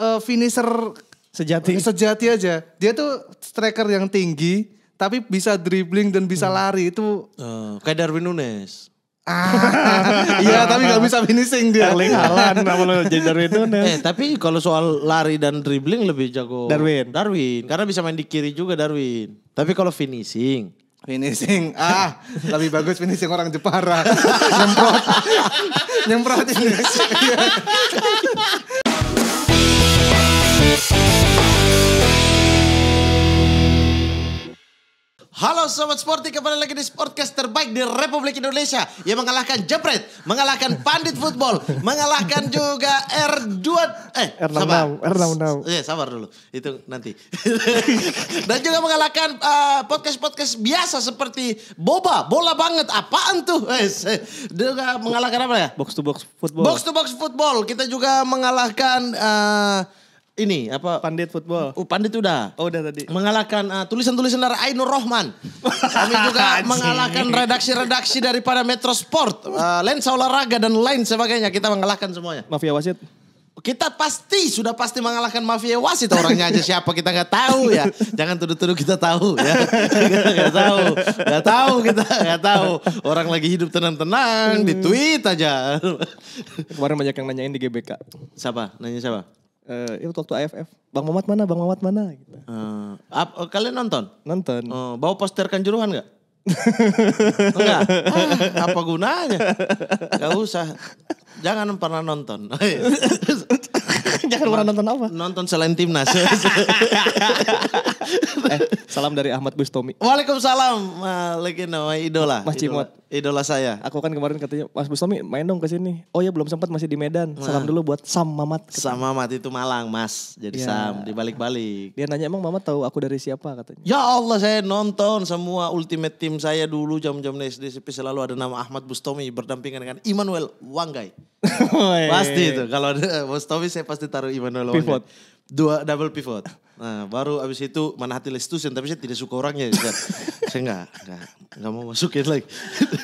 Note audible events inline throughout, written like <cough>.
uh, finisher sejati sejati aja dia tuh striker yang tinggi tapi bisa dribbling dan bisa hmm. lari itu uh, kayak Darwin Nunes ah, Iya tapi gak bisa finishing dia. Erling Haaland nama lo jadi Darwin Nunes. Eh tapi kalau soal lari dan dribbling lebih jago. Darwin. Darwin. Karena bisa main di kiri juga Darwin. Tapi kalau finishing. Finishing. Ah lebih bagus finishing orang Jepara. <laughs> Nyemprot. Nyemprot ini. <laughs> Halo Sobat Sporty, kembali lagi di Sportcast terbaik di Republik Indonesia Yang mengalahkan Jepret, mengalahkan Pandit Football Mengalahkan juga R2 Eh, R66, sabar R66 Eh, iya, sabar dulu, itu nanti <laughs> Dan juga mengalahkan eh, podcast-podcast uh, biasa seperti Boba, bola banget, apaan tuh eh, eh, Juga mengalahkan apa ya? Box to box football Box to box football, kita juga mengalahkan uh, ini apa pandit football oh pandit udah oh udah tadi mengalahkan uh, tulisan-tulisan dari Ainur Rohman kami juga <laughs> mengalahkan redaksi-redaksi daripada Metro Sport uh, lensa olahraga dan lain sebagainya kita mengalahkan semuanya mafia wasit kita pasti sudah pasti mengalahkan mafia wasit orangnya aja siapa kita nggak tahu ya jangan tuduh-tuduh kita tahu ya <laughs> nggak tahu nggak tahu kita nggak tahu orang lagi hidup tenang-tenang di hmm. tweet aja kemarin banyak yang nanyain di GBK siapa nanya siapa uh, itu waktu AFF Bang Mamat mana Bang Mamat mana gitu. Uh, ap, kalian nonton nonton uh, eh, bawa poster kanjuruhan nggak Enggak, ah, apa gunanya? Gak usah, jangan pernah nonton. jangan pernah nonton apa? Nonton selain timnas. eh, salam dari Ahmad Bustomi. Waalaikumsalam, uh, legenda idola. Mas Cimot. Idola saya. Aku kan kemarin katanya Mas Bustami main dong ke sini. Oh ya belum sempat masih di Medan. Nah. Salam dulu buat Sam Mamat. Katanya. Sam Mamat itu Malang, Mas. Jadi ya. Sam di balik balik Dia nanya emang Mamat tahu aku dari siapa katanya. Ya Allah, saya nonton semua Ultimate Team saya dulu jam-jam SD CP selalu ada nama Ahmad Bustami berdampingan dengan Immanuel Wanggai. <laughs> Oh, iya, pasti iya, itu. Iya. Kalau Bustami saya pasti taruh Immanuel Wanggai. Pivot dua double pivot. Nah, baru abis itu mana hati Lestusen, tapi saya tidak suka orangnya. Saya, saya enggak, enggak, enggak mau masukin lagi.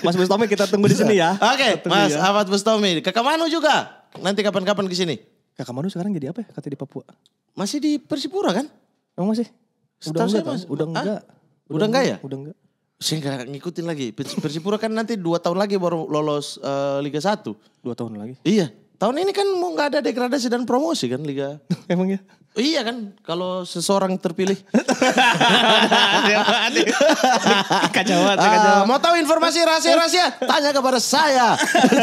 Mas Bustomi kita tunggu di sini ya. Oke, okay, Mas ya. Ahmad Bustomi. Kakak Manu juga. Nanti kapan-kapan ke sini. Kakak Manu sekarang jadi apa ya? Kata di Papua. Masih di Persipura kan? Emang masih? Udah enggak, mas, kan? udah ah, enggak. Udah, udah enggak ya? Udah enggak. Saya enggak ngikutin lagi. Persipura kan nanti dua tahun lagi baru lolos uh, Liga 1. Dua tahun lagi? Iya. Tahun ini kan mau nggak ada degradasi dan promosi kan liga. <laughs> Emang ya? Iya kan, kalau seseorang terpilih. kacauan, kacauan. Uh, mau tahu informasi rahasia-rahasia? Tanya kepada saya.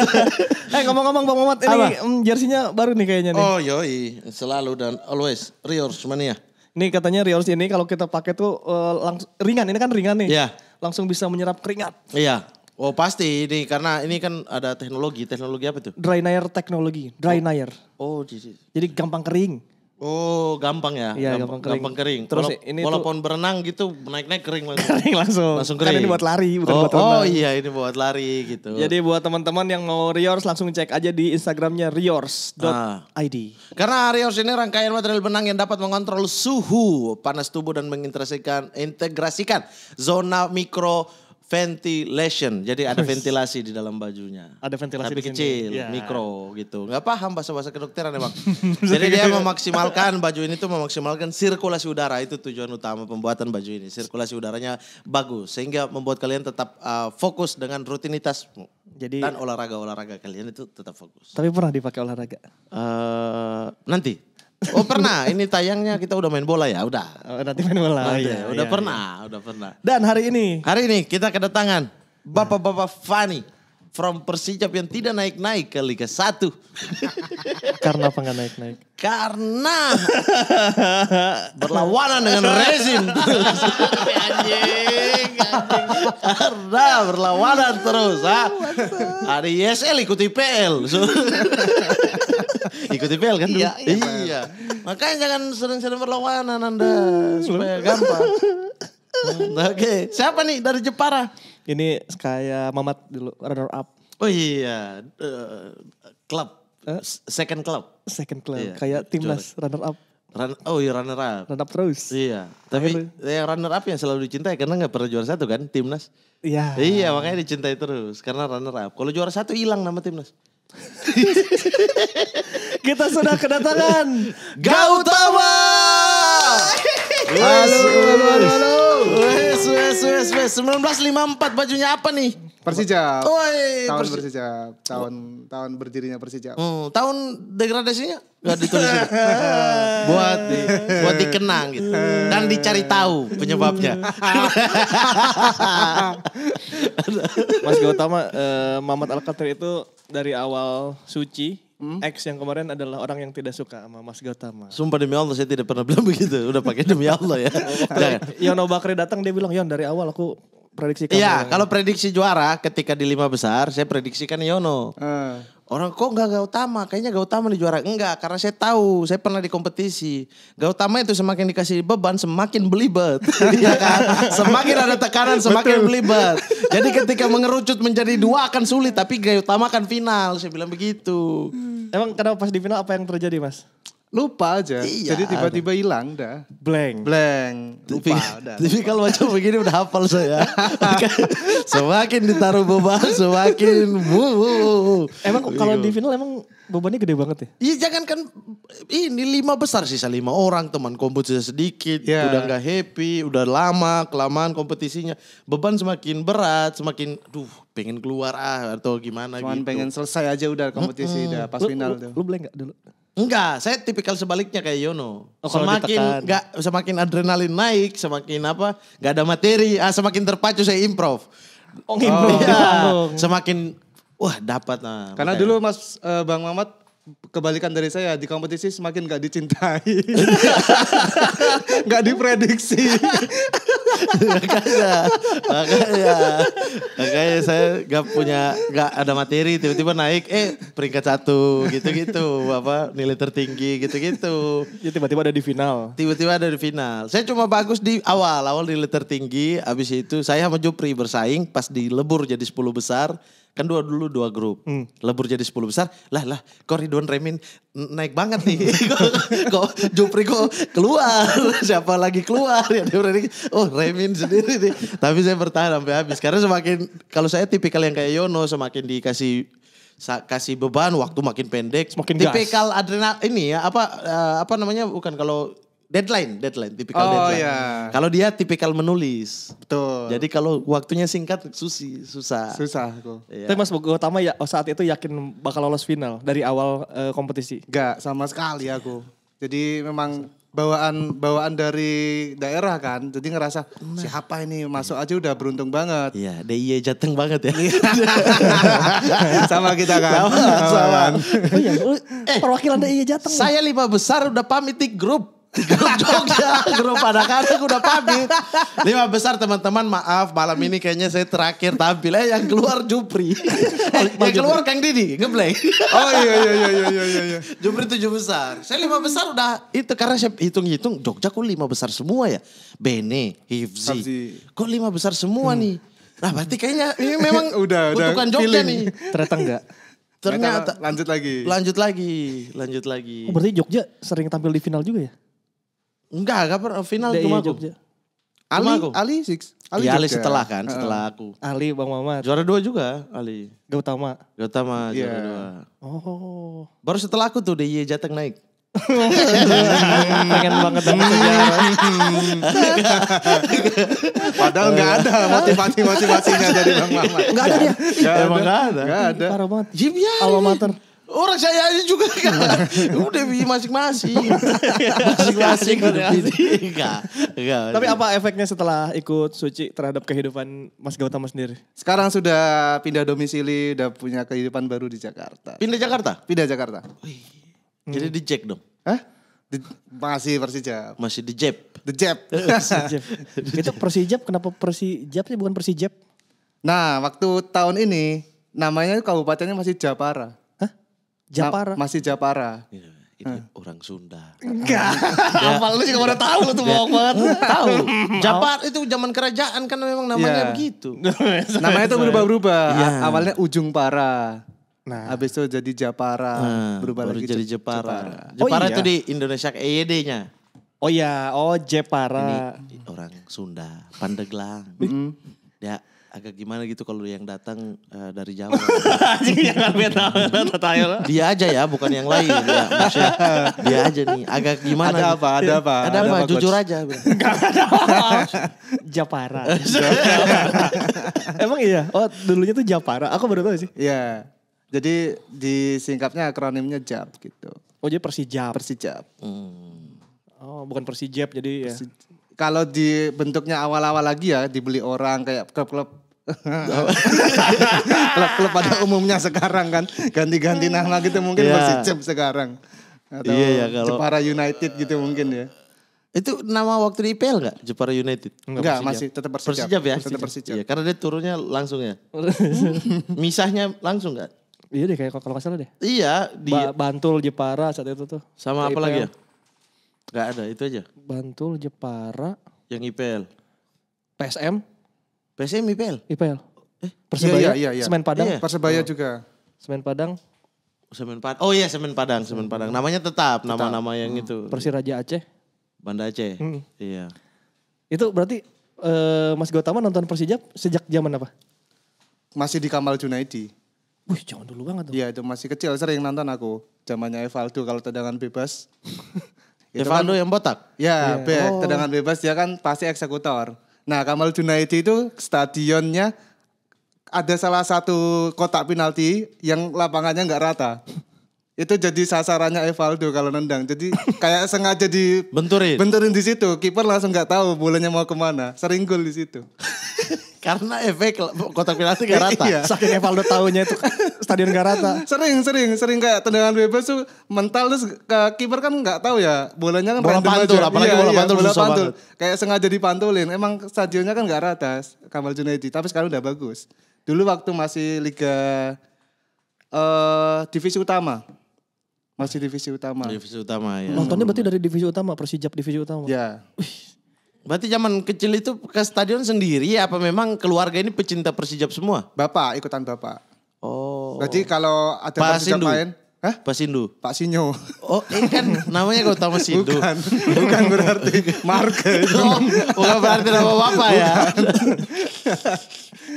<laughs> eh ngomong-ngomong Bang Muhammad, ini um, mm, jersinya baru nih kayaknya nih. Oh yoi, selalu dan always. Rios Mania. Ya? Ini katanya Rios ini kalau kita pakai tuh uh, eh, langsung ringan, ini kan ringan nih. Iya. Langsung bisa menyerap keringat. Iya. Oh pasti ini karena ini kan ada teknologi. Teknologi apa itu? Dry nair teknologi, dry oh. nair. Oh jadi. Jadi gampang kering. Oh gampang ya? Iya gampang, gampang kering. Gampang kering. Terus Walau, ini walaupun tuh, berenang gitu naik-naik kering langsung. <laughs> Kering langsung. Langsung kering. Kan ini buat lari bukan oh, buat oh renang. Oh iya ini buat lari gitu. Jadi buat teman-teman yang mau Riors langsung cek aja di Instagramnya riors.id. Ah. Karena Riors ini rangkaian material benang yang dapat mengontrol suhu panas tubuh dan mengintegrasikan integrasikan zona mikro ventilation. Jadi ada ventilasi di dalam bajunya. Ada ventilasi Tapi di kecil, sini. Ya. mikro gitu. Gak paham bahasa-bahasa kedokteran emang. <laughs> Jadi dia gitu. memaksimalkan baju ini tuh memaksimalkan sirkulasi udara itu tujuan utama pembuatan baju ini. Sirkulasi udaranya bagus sehingga membuat kalian tetap uh, fokus dengan rutinitasmu. Jadi dan olahraga-olahraga kalian itu tetap fokus. Tapi pernah dipakai olahraga? Uh, nanti <laughs> Oh pernah, ini tayangnya kita udah main bola ya, udah. Oh, nanti main bola. Oh, iya, udah iya, pernah, iya. udah pernah. Dan hari ini? Hari ini kita kedatangan Bapak-bapak Fani from Persijap yang tidak naik-naik ke Liga 1. <laughs> Karena apa nggak naik-naik? Karena berlawanan dengan rezim. <laughs> anjing, Karena berlawanan terus. Ha? Ada ISL ikuti PL ikuti IPL kan Iya. iya. iya. Makanya jangan sering-sering berlawanan Anda hmm, supaya gampang. <laughs> Hmm, oke, okay. siapa nih dari Jepara? Ini kayak Mamat dulu, runner up. Oh iya, uh, eh, Huh? Second club. Second club, iya. kayak timnas runner up. Run, oh iya runner up. Runner up terus. Iya. Tapi yang ya runner up yang selalu dicintai karena gak pernah juara satu kan timnas. Iya. Iya makanya dicintai terus karena runner up. Kalau juara satu hilang nama timnas. Kita sudah kedatangan Gautama. Halo, halo, halo, halo. Wes, wes, wes, wes. 1954 bajunya apa nih? Persija. Oi, tahun Persi... Persija, tahun tahun berdirinya Persija. Hmm, tahun degradasinya enggak ditulis. <laughs> buat di, buat dikenang gitu. <laughs> Dan dicari tahu penyebabnya. <laughs> Mas Gautama, eh, Mamat al itu dari awal suci Hmm? Ex yang kemarin adalah orang yang tidak suka sama Mas Gautama. Sumpah demi Allah saya tidak pernah bilang begitu. Udah pakai demi Allah ya. <laughs> Yono Bakri datang dia bilang, Yon dari awal aku prediksi kamu. Iya, kalau prediksi juara ketika di lima besar, saya prediksikan Yono. Uh. Orang kok nggak utama Kayaknya gak utama di juara. Enggak, karena saya tahu, saya pernah di kompetisi. gak utama itu semakin dikasih beban, semakin belibet. <laughs> ya kan? Semakin ada tekanan, semakin Betul. belibet. <laughs> Jadi ketika mengerucut menjadi dua akan sulit, tapi utama akan final. Saya bilang begitu. Emang kenapa pas di final apa yang terjadi, Mas? lupa aja. Iya, Jadi tiba-tiba hilang dah. Blank. Blank. Lupa Tapi kalau macam begini udah hafal saya. <laughs> semakin ditaruh beban semakin wuh. Emang iya. kalau di final emang bebannya gede banget ya? Iya jangan kan ini lima besar sisa lima orang teman kompetisi sedikit yeah. udah nggak happy udah lama kelamaan kompetisinya beban semakin berat semakin duh pengen keluar ah atau gimana Cuman gitu. pengen selesai aja udah kompetisi udah pas lu, final lu, tuh. Lu blank gak dulu? Enggak, saya tipikal sebaliknya kayak Yono. Oh, semakin enggak semakin adrenalin naik, semakin apa? enggak ada materi, ah, semakin terpacu saya improv. Oh, improv. Oh, iya. Semakin wah dapat nah. Karena makanya. dulu Mas uh, Bang Mamat kebalikan dari saya di kompetisi semakin enggak dicintai, enggak <laughs> diprediksi makanya, makanya, makanya saya nggak punya nggak ada materi tiba-tiba naik eh peringkat satu gitu-gitu apa nilai tertinggi gitu-gitu. Ya tiba-tiba ada di final. Tiba-tiba ada di final. Saya cuma bagus di awal awal nilai tertinggi, habis itu saya sama Jupri bersaing pas di lebur jadi 10 besar kan dua dulu dua grup. Hmm. Lebur jadi sepuluh besar. Lah lah kok Ridwan Remin naik banget nih. kok, <laughs> kok Jupri kok keluar. Siapa lagi keluar ya Oh Remin sendiri nih. Tapi saya bertahan sampai habis. Karena semakin kalau saya tipikal yang kayak Yono semakin dikasih kasih beban waktu makin pendek. Semakin tipikal adrenal ini ya apa uh, apa namanya bukan kalau Deadline, deadline, tipikal oh, deadline. Yeah. Kalau dia tipikal menulis. Betul. Jadi kalau waktunya singkat susi, susah. Susah aku. Iya. Tapi Mas buku Utama ya oh, saat itu yakin bakal lolos final dari awal uh, kompetisi? Gak sama sekali aku. Jadi memang bawaan bawaan dari daerah kan jadi ngerasa nah. siapa ini masuk aja udah beruntung banget iya DIY jateng banget ya iya. <laughs> sama kita kan sama, sama. Oh, iya. eh, perwakilan DIY jateng saya lima besar udah pamit grup grup Jogja, grup anak-anak udah pamit. Lima besar teman-teman maaf malam ini kayaknya saya terakhir tampil. Eh yang keluar Jupri. <laughs> Eh, oh, yang keluar Kang Didi, ngeplay. oh iya, iya iya iya iya iya iya. Jupri tujuh besar. Saya lima besar udah itu karena saya hitung-hitung Jogja kok lima besar semua ya. Bene, Hifzi. Kok lima besar semua hmm. nih? Nah berarti kayaknya ini memang <laughs> udah, udah bukan Jogja feeling. nih. Ternyata enggak. Ternyata lanjut lagi. Lanjut lagi, lanjut lagi. Oh, berarti Jogja sering tampil di final juga ya? Enggak, enggak pernah. Final cuma iya aku. Ali, aku. Ali six. Ali, ya, Ali setelah kan, setelah aku. Ali, Bang Mamat. Juara dua juga, Ali. Gautama. Gautama, yeah. juara iya. dua. Oh. Baru setelah aku tuh DIY Jateng naik. Pengen banget dapat hmm. Padahal nggak ada motivasi motivasinya dari Bang Mamat. Nggak ada dia. Emang nggak ada. Nggak ada. Parah banget. Jim ya. alamater Orang saya aja juga <laughs> kan. Udah <laughs> masing-masing. Masing-masing Enggak. Tapi apa efeknya setelah ikut suci terhadap kehidupan Mas Gautama sendiri? Sekarang sudah pindah domisili, udah punya kehidupan baru di Jakarta. Pindah Jakarta? Pindah Jakarta. Wih. Hmm. Jadi di Jack dong. Hah? Di, masih Persija. Masih di Jep? The <laughs> Jep? Itu Persijab kenapa Persijab sih bukan Persijab? Nah, waktu tahun ini namanya kabupatennya masih Japara. Japara. masih Japara. Ya, ini hmm. orang Sunda. Enggak. Iya. Apa lu juga pada tahu lu tuh iya. bohong banget. tahu. Japar itu zaman kerajaan kan memang namanya yeah. begitu. <laughs> namanya tuh berubah ubah Yeah. Awalnya Ujung Para. Nah, habis itu jadi Japara, nah, berubah baru lagi jadi Jepara. Jepara, oh, iya. itu di Indonesia EYD-nya. E oh iya, oh Jepara. Ini orang Sunda, Pandeglang. Mm. Ya, agak gimana gitu kalau yang datang uh, dari Jawa. dia aja ya, bukan yang lain. Ya, dia aja nih, agak gimana. Ada gitu. apa, ada apa. Ada, apa, apa jujur aja. Enggak <laughs> ada Japara. <laughs> Emang iya? Oh dulunya tuh Japara, aku baru tahu sih. Iya, jadi disingkapnya akronimnya JAP gitu. Oh jadi Persijap. Persijap. Hmm. Oh bukan Persijap jadi ya? Persi... ya kalau di bentuknya awal-awal lagi ya dibeli orang kayak klub-klub <laughs> klub-klub pada <laughs> umumnya sekarang kan ganti-ganti nama gitu mungkin yeah. Persicep sekarang atau iya, yeah, kalau... Jepara United gitu mungkin ya. Itu nama waktu di IPL gak? Jepara United? Enggak, Enggak masih tetap Persijab. Persijab ya? Tetap Persijab. Iya, karena dia turunnya langsung ya. <laughs> Misahnya langsung gak? Iya deh, kayak kalau salah deh. Iya. Di... Ba Bantul, Jepara saat itu tuh. Sama apa lagi ya? Gak ada, itu aja. Bantul, Jepara. Yang IPL. PSM. PSM IPL. IPL. Eh, Persebaya, iya, iya, iya. Semen Padang. Iya. Persebaya oh. juga. Semen Padang. Semen Padang. Oh iya Semen Padang, Semen Padang. Namanya tetap nama-nama yang hmm. itu. Persiraja Aceh. Banda Aceh. Hmm. Iya. Itu berarti uh, Mas Gotama nonton Persija sejak zaman apa? Masih di Kamal Junaidi. Wih, jangan dulu banget dong. Iya, itu masih kecil sering nonton aku. Zamannya Evaldo kalau tendangan bebas. <laughs> Evaldo kan, yang botak? Ya, yeah. Iya. oh. tendangan bebas dia kan pasti eksekutor. Nah, Kamal Junaidi itu stadionnya ada salah satu kotak penalti yang lapangannya nggak rata. Itu jadi sasarannya Evaldo kalau nendang. Jadi kayak <laughs> sengaja di benturin. Benturin di situ. Kiper langsung nggak tahu bolanya mau kemana. Sering gol di situ. <laughs> Karena efek kotak penalti gak rata. iya. Saking Evaldo tahunya itu stadion gak rata. Sering, sering, sering kayak tendangan bebas tuh mental terus ke kiper kan nggak tahu ya. Bolanya kan bola pantul, aja. apalagi iya, bola iya, pantul iya, bola pantul. Banget. Kayak sengaja dipantulin. Emang stadionnya kan nggak rata Kamal Junaidi, tapi sekarang udah bagus. Dulu waktu masih liga uh, divisi utama. Masih divisi utama. Divisi utama ya. Nontonnya berarti dari divisi utama, Persijap divisi utama. Iya. Berarti zaman kecil itu ke stadion sendiri apa memang keluarga ini pecinta Persijab semua? Bapak, ikutan Bapak. Oh. Berarti kalau ada Pak Persijap Sindu. lain, Hah? Pak Sindu. Pak Sinyo. Oh, ini kan namanya kau tahu Sindu. Bukan, bukan berarti marga. <laughs> Oh, bukan berarti nama bapak ya.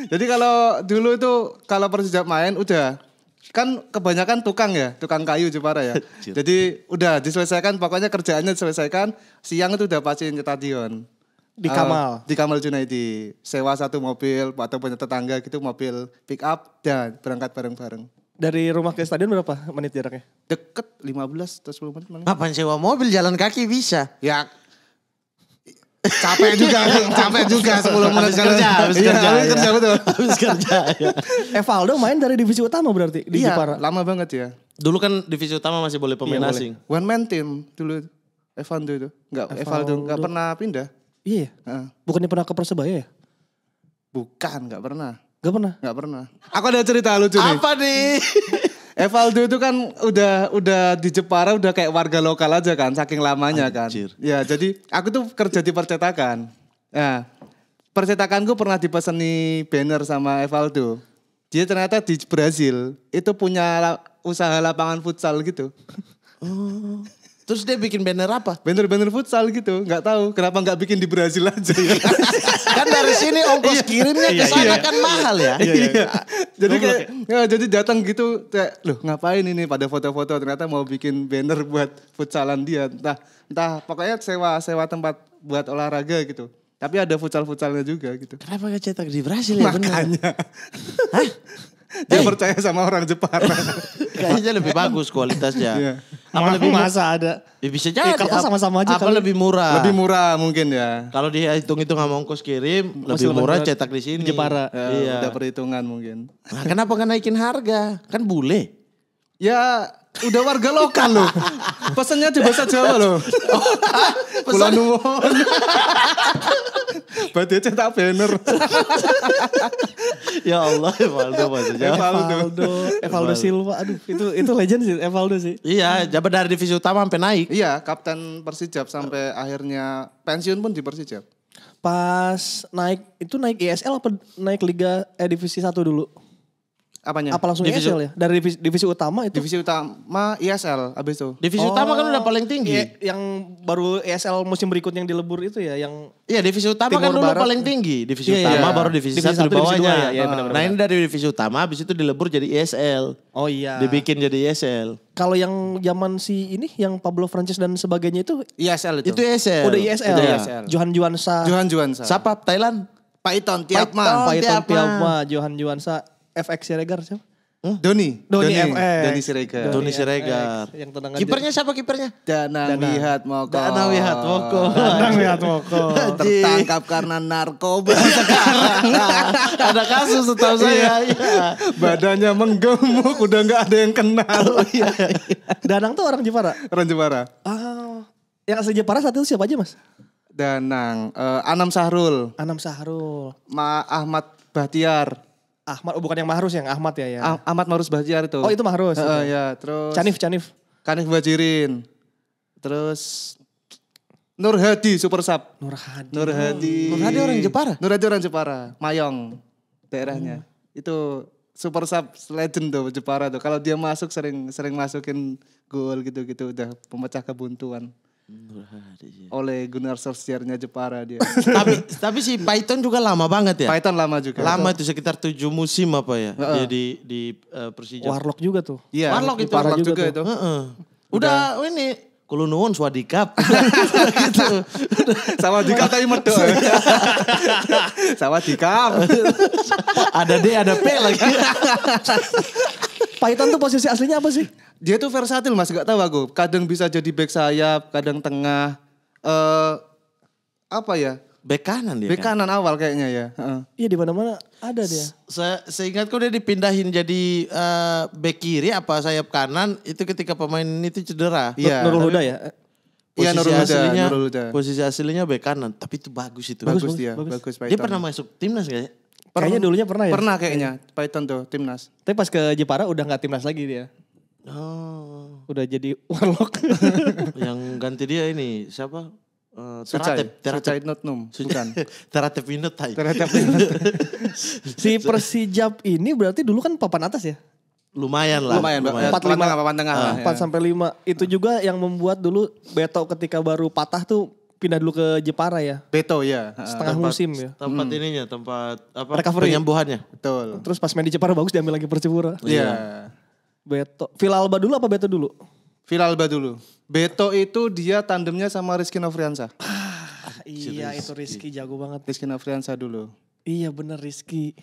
Jadi kalau dulu itu kalau Persijab main udah kan kebanyakan tukang ya, tukang kayu Jepara ya. Jadi udah diselesaikan, pokoknya kerjaannya diselesaikan, siang itu udah pasti ke stadion. Eh, di Kamal. Uh, di Kamal Junaidi. Sewa satu mobil atau punya tetangga gitu mobil pick up dan berangkat bareng-bareng. Dari rumah ke stadion berapa menit jaraknya? Deket 15 atau 10 menit. Mana? Kapan sewa mobil jalan kaki bisa? Ya capek juga, <laughs> capek juga 10 menit kan. iya, habis kerja, habis kerja, ya, habis kerja betul. Habis kerja. Ya. <laughs> Evaldo main dari divisi utama berarti di iya, Jepara. lama banget ya. Dulu kan divisi utama masih boleh iya, pemain iya, asing. One man team dulu Evaldo itu. Enggak, Evaldo enggak pernah pindah. Iya. Uh. Bukannya pernah ke Persebaya ya? Bukan, nggak pernah. Gak pernah? Gak pernah. Aku ada cerita lucu nih. Apa nih? <laughs> Evaldo itu kan udah udah di Jepara udah kayak warga lokal aja kan, saking lamanya kan. Anjir. kan. Ya jadi aku tuh kerja di percetakan. Nah, percetakanku pernah dipeseni banner sama Evaldo. Dia ternyata di Brazil itu punya usaha lapangan futsal gitu. Oh. Terus dia bikin banner apa? Banner-banner futsal gitu. Gak tahu kenapa gak bikin di Brazil aja ya. <laughs> kan dari sini ongkos iya. kirimnya ke iya, sana iya. kan mahal ya. Iya. iya. iya. Jadi kayak ya, jadi datang gitu kayak loh ngapain ini pada foto-foto ternyata mau bikin banner buat futsalan dia. Entah entah pokoknya sewa sewa tempat buat olahraga gitu. Tapi ada futsal-futsalnya juga gitu. Kenapa gak cetak di Brazil ya Makanya. Hah? <laughs> Dia hey. percaya sama orang Jepang. <laughs> Kayaknya lebih bagus kualitasnya. yeah. Apa lebih masa ada? Ya bisa eh, jadi. Eh, kalau sama-sama aja. Apa kali. lebih murah? Lebih murah mungkin ya. Kalau dihitung nggak mau ongkos kirim, Mas lebih murah cetak di sini. Jepara. Ya, iya. Udah perhitungan mungkin. Nah, kenapa naikin harga? Kan boleh. Ya udah warga lokal loh. Pesennya di bahasa Jawa loh. <laughs> Kula nuwun. aja cetak banner. <laughs> ya Allah, Evaldo maksudnya. Evaldo. Evaldo, Evaldo Silva. Aduh, itu itu legend sih Evaldo sih. Iya, jabat dari divisi utama sampai naik. Iya, kapten Persijap sampai akhirnya pensiun pun di Persijap. Pas naik itu naik ISL apa naik liga eh, divisi 1 dulu? Apanya? Apa langsung divisi, ESL ya? Dari divisi, divisi utama itu? Divisi utama ESL abis itu. Divisi oh, utama kan udah paling tinggi. Iya, yang baru ESL musim berikutnya yang dilebur itu ya yang Iya, divisi utama Timur kan dulu Barat. paling tinggi. Divisi iya, utama iya. baru divisi, divisi satu, satu di bawahnya. Divisi dua, ya, ya, Nah, ini dari divisi utama abis itu dilebur jadi ESL. Oh iya. Dibikin jadi ESL. Kalau yang zaman si ini yang Pablo Francis dan sebagainya itu ESL itu. Itu ESL. Udah ESL. Udah ya. ESL. Johan Juansa. Johan Juansa. Siapa? Thailand. Pak Pak Tiapma. Pak Tiapma, Johan Juansa FX Siregar siapa? Hmm? Doni. Doni, FX. Doni Siregar. Doni Siregar. Yang tenang aja. kipernya siapa kipernya? Danang Dana. Moko. Danang Moko. Danang Moko. Tertangkap karena narkoba sekarang. <laughs> ada kasus setahu saya. Iya. iya. Badannya menggemuk, udah gak ada yang kenal. Oh, iya, iya. Danang tuh orang Jepara. Orang Jepara. Oh. Yang asli Jepara saat itu siapa aja, Mas? Danang, uh, Anam Sahrul. Anam Sahrul. Ma Ahmad Bahtiar. Ahmad, oh bukan yang Mahrus ya, yang Ahmad ya ya. Ah, Ahmad Mahrus Bajir itu. Oh itu Mahrus. Uh, ya terus. Canif Canif. Canif Bajirin. Terus Nur Hadi Super Sub. Nur Hadi. Nur Hadi. Nur Hadi orang Jepara. Nur Hadi orang Jepara, Mayong daerahnya. Hmm. Itu Super Sub legend tuh Jepara tuh. Kalau dia masuk sering sering masukin gol gitu-gitu udah pemecah kebuntuan oleh Gunnar Solskjaer-nya Jepara dia. <laughs> tapi tapi si Python juga lama banget ya. Python lama juga. Lama itu sekitar tujuh musim apa ya? Uh -uh. di uh, Persija. Warlock juga tuh. Iya. Warlock itu. Warlock juga, juga itu. Uh -uh. Udah, Udah ini Kulunuun swadikap. <laughs> gitu. Sama dikap tapi medo. <laughs> Sama dikap. ada D ada P lagi. Paitan tuh posisi aslinya apa sih? Dia tuh versatil mas, gak tahu aku. Kadang bisa jadi back sayap, kadang tengah. Uh, apa ya? Back kanan dia. Back kan? kanan awal kayaknya ya. Iya uh. di mana-mana ada dia. Se seingatku dia dipindahin jadi uh, back kiri apa sayap kanan itu ketika pemain ini tuh cedera. Iya. Nurul Huda ya. Iya Nurul Huda, aslinya, Posisi aslinya back kanan, tapi itu bagus itu. Bagus, bagus, dia, bagus. bagus dia pernah masuk timnas gak ya? Pern kayaknya dulunya pernah ya? Pernah kayaknya, Python tuh, timnas. Tapi pas ke Jepara udah nggak timnas lagi dia. Oh. Udah jadi <laughs> warlock. <laughs> yang ganti dia ini, siapa? Uh, teratep, teratep. Sucai Notnum, bukan. <laughs> teratep Minotai. Teratep Minotai. si Persijab ini berarti dulu kan papan atas ya? lumayan lah. Lumayan, lumayan. 4 5 papan tengah, papan ya. sampai 5. Itu ah. juga yang membuat dulu Beto ketika baru patah tuh pindah dulu ke Jepara ya. Beto ya. Setengah tempat, musim ya. Tempat hmm. ininya, tempat apa? Recovery. Penyembuhannya. Betul. Terus pas main di Jepara bagus diambil lagi Persipura. Iya. Yeah. Beto. Villa dulu apa Beto dulu? Villa dulu. Beto itu dia tandemnya sama Rizky Novriansa. Ah, iya Rizky. itu Rizky jago banget. Rizky Novriansa dulu. Iya bener Rizky.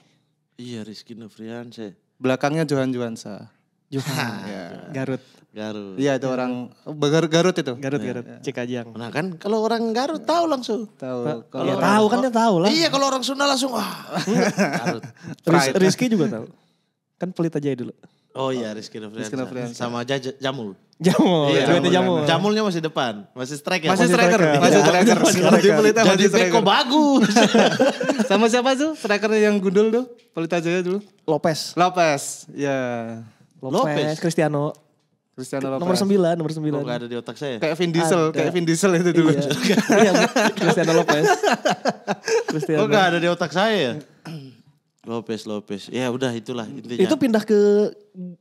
Iya Rizky Novriansa. Belakangnya Johan Johansa. Johan. <laughs> Iya. Garut. Garut. Iya itu orang Garut, Garut itu. Garut ya. Garut. Cikajang. Nah kan kalau orang Garut tahu langsung. Tahu. Kalau ya, tahu kan dia tahu lah. Iya kalau orang Sunda langsung wah. Garut. <laughs> Rizky juga tahu. Kan pelit aja dulu. Oh iya Rizky Novriansyah. Rizky Sama aja Jamul. Jamul. Iya, jamul, jamul. Jamulnya masih depan. Masih striker. Masih striker. Masih striker. Masih pelita masih striker. bagus. <laughs> Sama siapa tuh striker yang gundul tuh? Pelita aja dulu. Lopez. Lopez. Ya. Lopez. Lopez. Cristiano. Cristiano Lopez. Nomor sembilan nomor sembilan Kok ada di otak saya? Kayak Vin Diesel, ada. kayak Vin Diesel itu dulu. Iya, iya Cristiano Lopez. Cristiano. Kok gak ada di otak saya ya? Lopez, Lopez. Ya udah itulah intinya. Itu pindah ke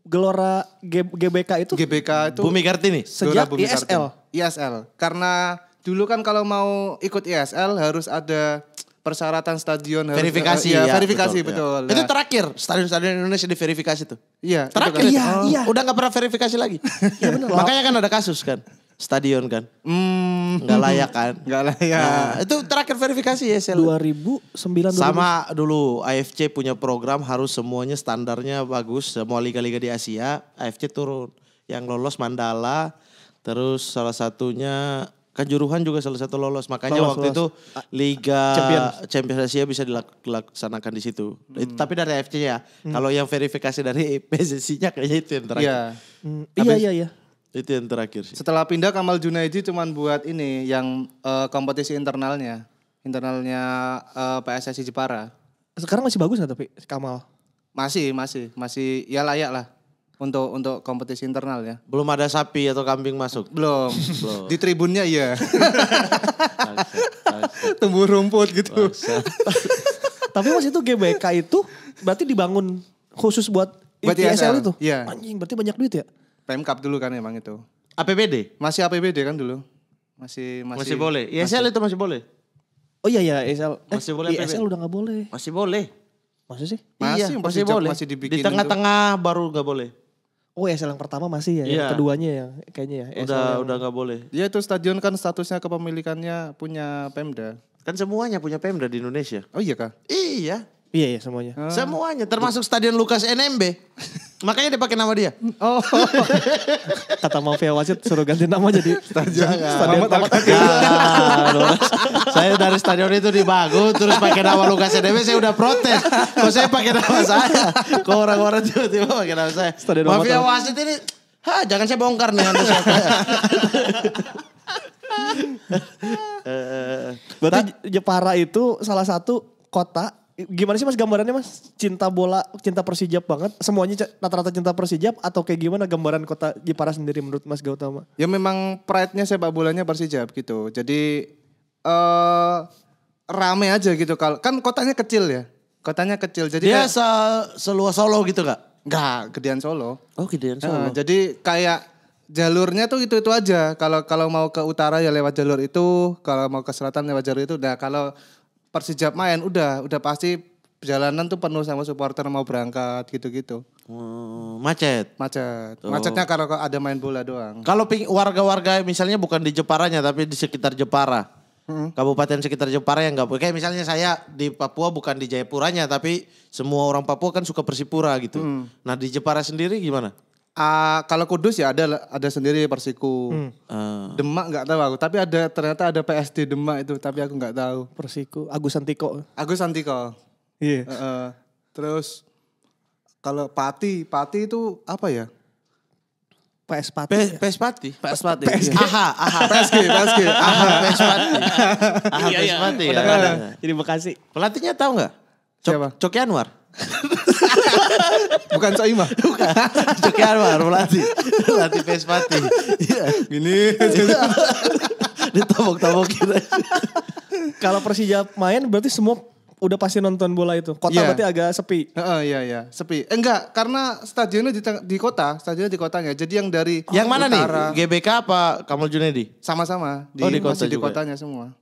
Gelora G GBK itu? GBK itu. Bumi Kartini? Sejak Bumi ISL. Kartini. ISL. Karena dulu kan kalau mau ikut ISL harus ada persyaratan stadion harus verifikasi uh, ya, ya verifikasi betul. betul. Ya. Itu terakhir stadion-stadion Indonesia diverifikasi tuh. Iya. Terakhir. Iya, oh. iya. Udah nggak pernah verifikasi lagi. <laughs> ya, benar. <laughs> Makanya kan ada kasus kan stadion kan. Hmm. nggak mm. layak kan? <laughs> nggak layak. Nah, itu terakhir verifikasi ya Sel. 2009 Sama dulu AFC punya program harus semuanya standarnya bagus. Semua liga-liga di Asia AFC turun. Yang lolos Mandala. Terus salah satunya Kanjuruhan juga salah satu lolos. Makanya lolos, waktu lolos. itu Liga Champions. Champions Asia bisa dilaksanakan di situ. Hmm. Tapi dari fc ya. Hmm. Kalau yang verifikasi dari <laughs> PSSI-nya kayaknya itu yang terakhir. Ya. Hmm. Iya, iya, iya. Itu yang terakhir sih. Setelah pindah Kamal Junaidi cuman buat ini yang uh, kompetisi internalnya. Internalnya uh, eh, PSSI Jepara. Sekarang masih bagus nggak tapi Kamal? Masih, masih, masih ya layak lah untuk untuk kompetisi internal ya. Belum ada sapi atau kambing masuk. Belum. Belum. Di tribunnya iya. Tumbuh rumput gitu. <laughs> Tapi mas itu GBK itu berarti dibangun khusus buat buat ISL, itu. Iya. Anjing, berarti banyak duit ya? Pemkap dulu kan emang itu. APBD? Masih APBD kan dulu. Masih masih Masih boleh. ISL masih. itu masih boleh. Oh iya iya ISL. Eh, masih boleh ISL udah gak boleh. Masih boleh. Masih sih? Masih, iya, masih, masih boleh. Masih dibikin di tengah-tengah baru gak boleh. Oh ya selang pertama masih ya, yeah. Iya. keduanya ya kayaknya ya. Udah yang... udah nggak boleh. Ya itu stadion kan statusnya kepemilikannya punya Pemda. Kan semuanya punya Pemda di Indonesia. Oh iya kak? Iya. Iya, iya semuanya. Ah. Semuanya, termasuk Stadion Lukas NMB. <laughs> Makanya dia pakai nama dia. Oh. Kata <laughs> Mafia Wasit suruh ganti nama jadi Stadion Stadion Tamat <laughs> nah, Saya dari stadion itu dibangun terus pakai nama Lukas NMB saya udah protes. Kok saya pakai nama saya? Kok orang-orang tiba-tiba pakai nama saya? Stadion Mafia Wasit ini Ha, jangan saya bongkar nih anda siapa. Eh, eh, eh, Berarti Jepara itu salah satu kota gimana sih mas gambarannya mas cinta bola cinta Persija banget semuanya rata-rata cinta Persija atau kayak gimana gambaran kota Jepara sendiri menurut mas Gautama ya memang pride-nya sepak bolanya Persija gitu jadi uh, rame aja gitu kalau kan kotanya kecil ya kotanya kecil jadi dia seluas Solo gitu gak? Enggak, gedean Solo oh gedean Solo uh, jadi kayak jalurnya tuh itu itu aja. Kalau kalau mau ke utara ya lewat jalur itu, kalau mau ke selatan lewat jalur itu. Nah kalau Persija main udah udah pasti perjalanan tuh penuh sama supporter mau berangkat gitu-gitu. Hmm, macet. Macet. Oh. Macetnya kalau ada main bola doang. Kalau warga-warga misalnya bukan di Jeparanya tapi di sekitar Jepara. Hmm. Kabupaten sekitar Jepara yang nggak kayak misalnya saya di Papua bukan di Jayapuranya tapi semua orang Papua kan suka Persipura gitu. Hmm. Nah di Jepara sendiri gimana? Uh, kalau Kudus ya ada ada sendiri Persiku. Hmm. Uh. Demak nggak tahu aku, tapi ada ternyata ada PSD Demak itu, tapi aku nggak tahu. Persiku, Agus Santiko. Agus Santiko. Iya. Yeah. Uh, uh, terus kalau Pati, Pati itu apa ya? PS Pati. PS, PS Pati. PS Pati. Aha, aha. PSG, PSG. Aha, PS Pati. Aha, PS Pati. Ya. Udah, Jadi Bekasi. Pelatihnya tahu nggak? Cok, Siapa? Coki Anwar. Bukan Soimah. Bukan. Coki Anwar, Melati. Melati Pespati. Iya. Gini. ditabok tabok kita. Kalau Persija main berarti semua udah pasti nonton bola itu. Kota yeah. berarti agak sepi. Heeh, uh, iya iya, sepi. Eh, enggak, karena stadionnya di, di kota, stadionnya di kotanya. Jadi yang dari oh, yang mana utara, nih? GBK apa Kamal Junedi? Sama-sama, di, oh, di kota di ya? kotanya semua.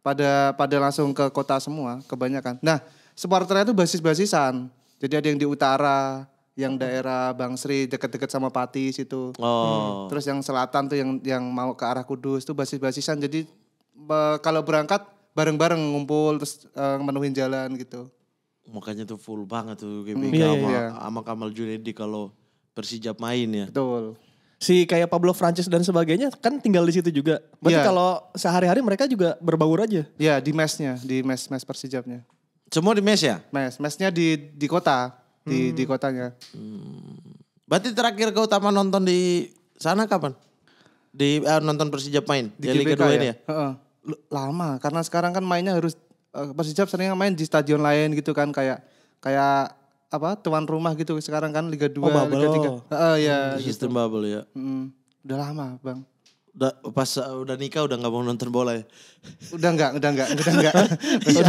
Pada pada langsung ke kota semua kebanyakan. Nah, supporternya itu basis-basisan. Jadi ada yang di utara, yang daerah Bang Sri dekat deket sama Pati situ. Oh. Hmm. Terus yang selatan tuh yang yang mau ke arah Kudus tuh basis-basisan. Jadi be, kalau berangkat bareng-bareng ngumpul terus uh, eh, menuhin jalan gitu. Makanya tuh full banget tuh GBK hmm, sama, iya. iya. sama Kamal Junedi kalau Persijap main ya. Betul. Si kayak Pablo Francis dan sebagainya kan tinggal di situ juga. Berarti yeah. kalau sehari-hari mereka juga berbaur aja. Iya, yeah, di mesnya, di mes mes Persijapnya. Semua di mes ya? Mes, mesnya di di kota, di hmm. di kotanya. Hmm. Berarti terakhir kau utama nonton di sana kapan? Di eh, nonton Persija main di, ya, Liga 2 ya? ini ya? Uh-uh. Lama, karena sekarang kan mainnya harus uh, Persija sering main di stadion lain gitu kan kayak kayak apa tuan rumah gitu sekarang kan Liga 2, oh, Liga 3. Heeh, uh, ya. Sistem gitu. bubble ya. Hmm. udah lama, Bang udah pas uh, udah nikah udah nggak mau nonton bola ya udah nggak udah nggak udah nggak <laughs> iya.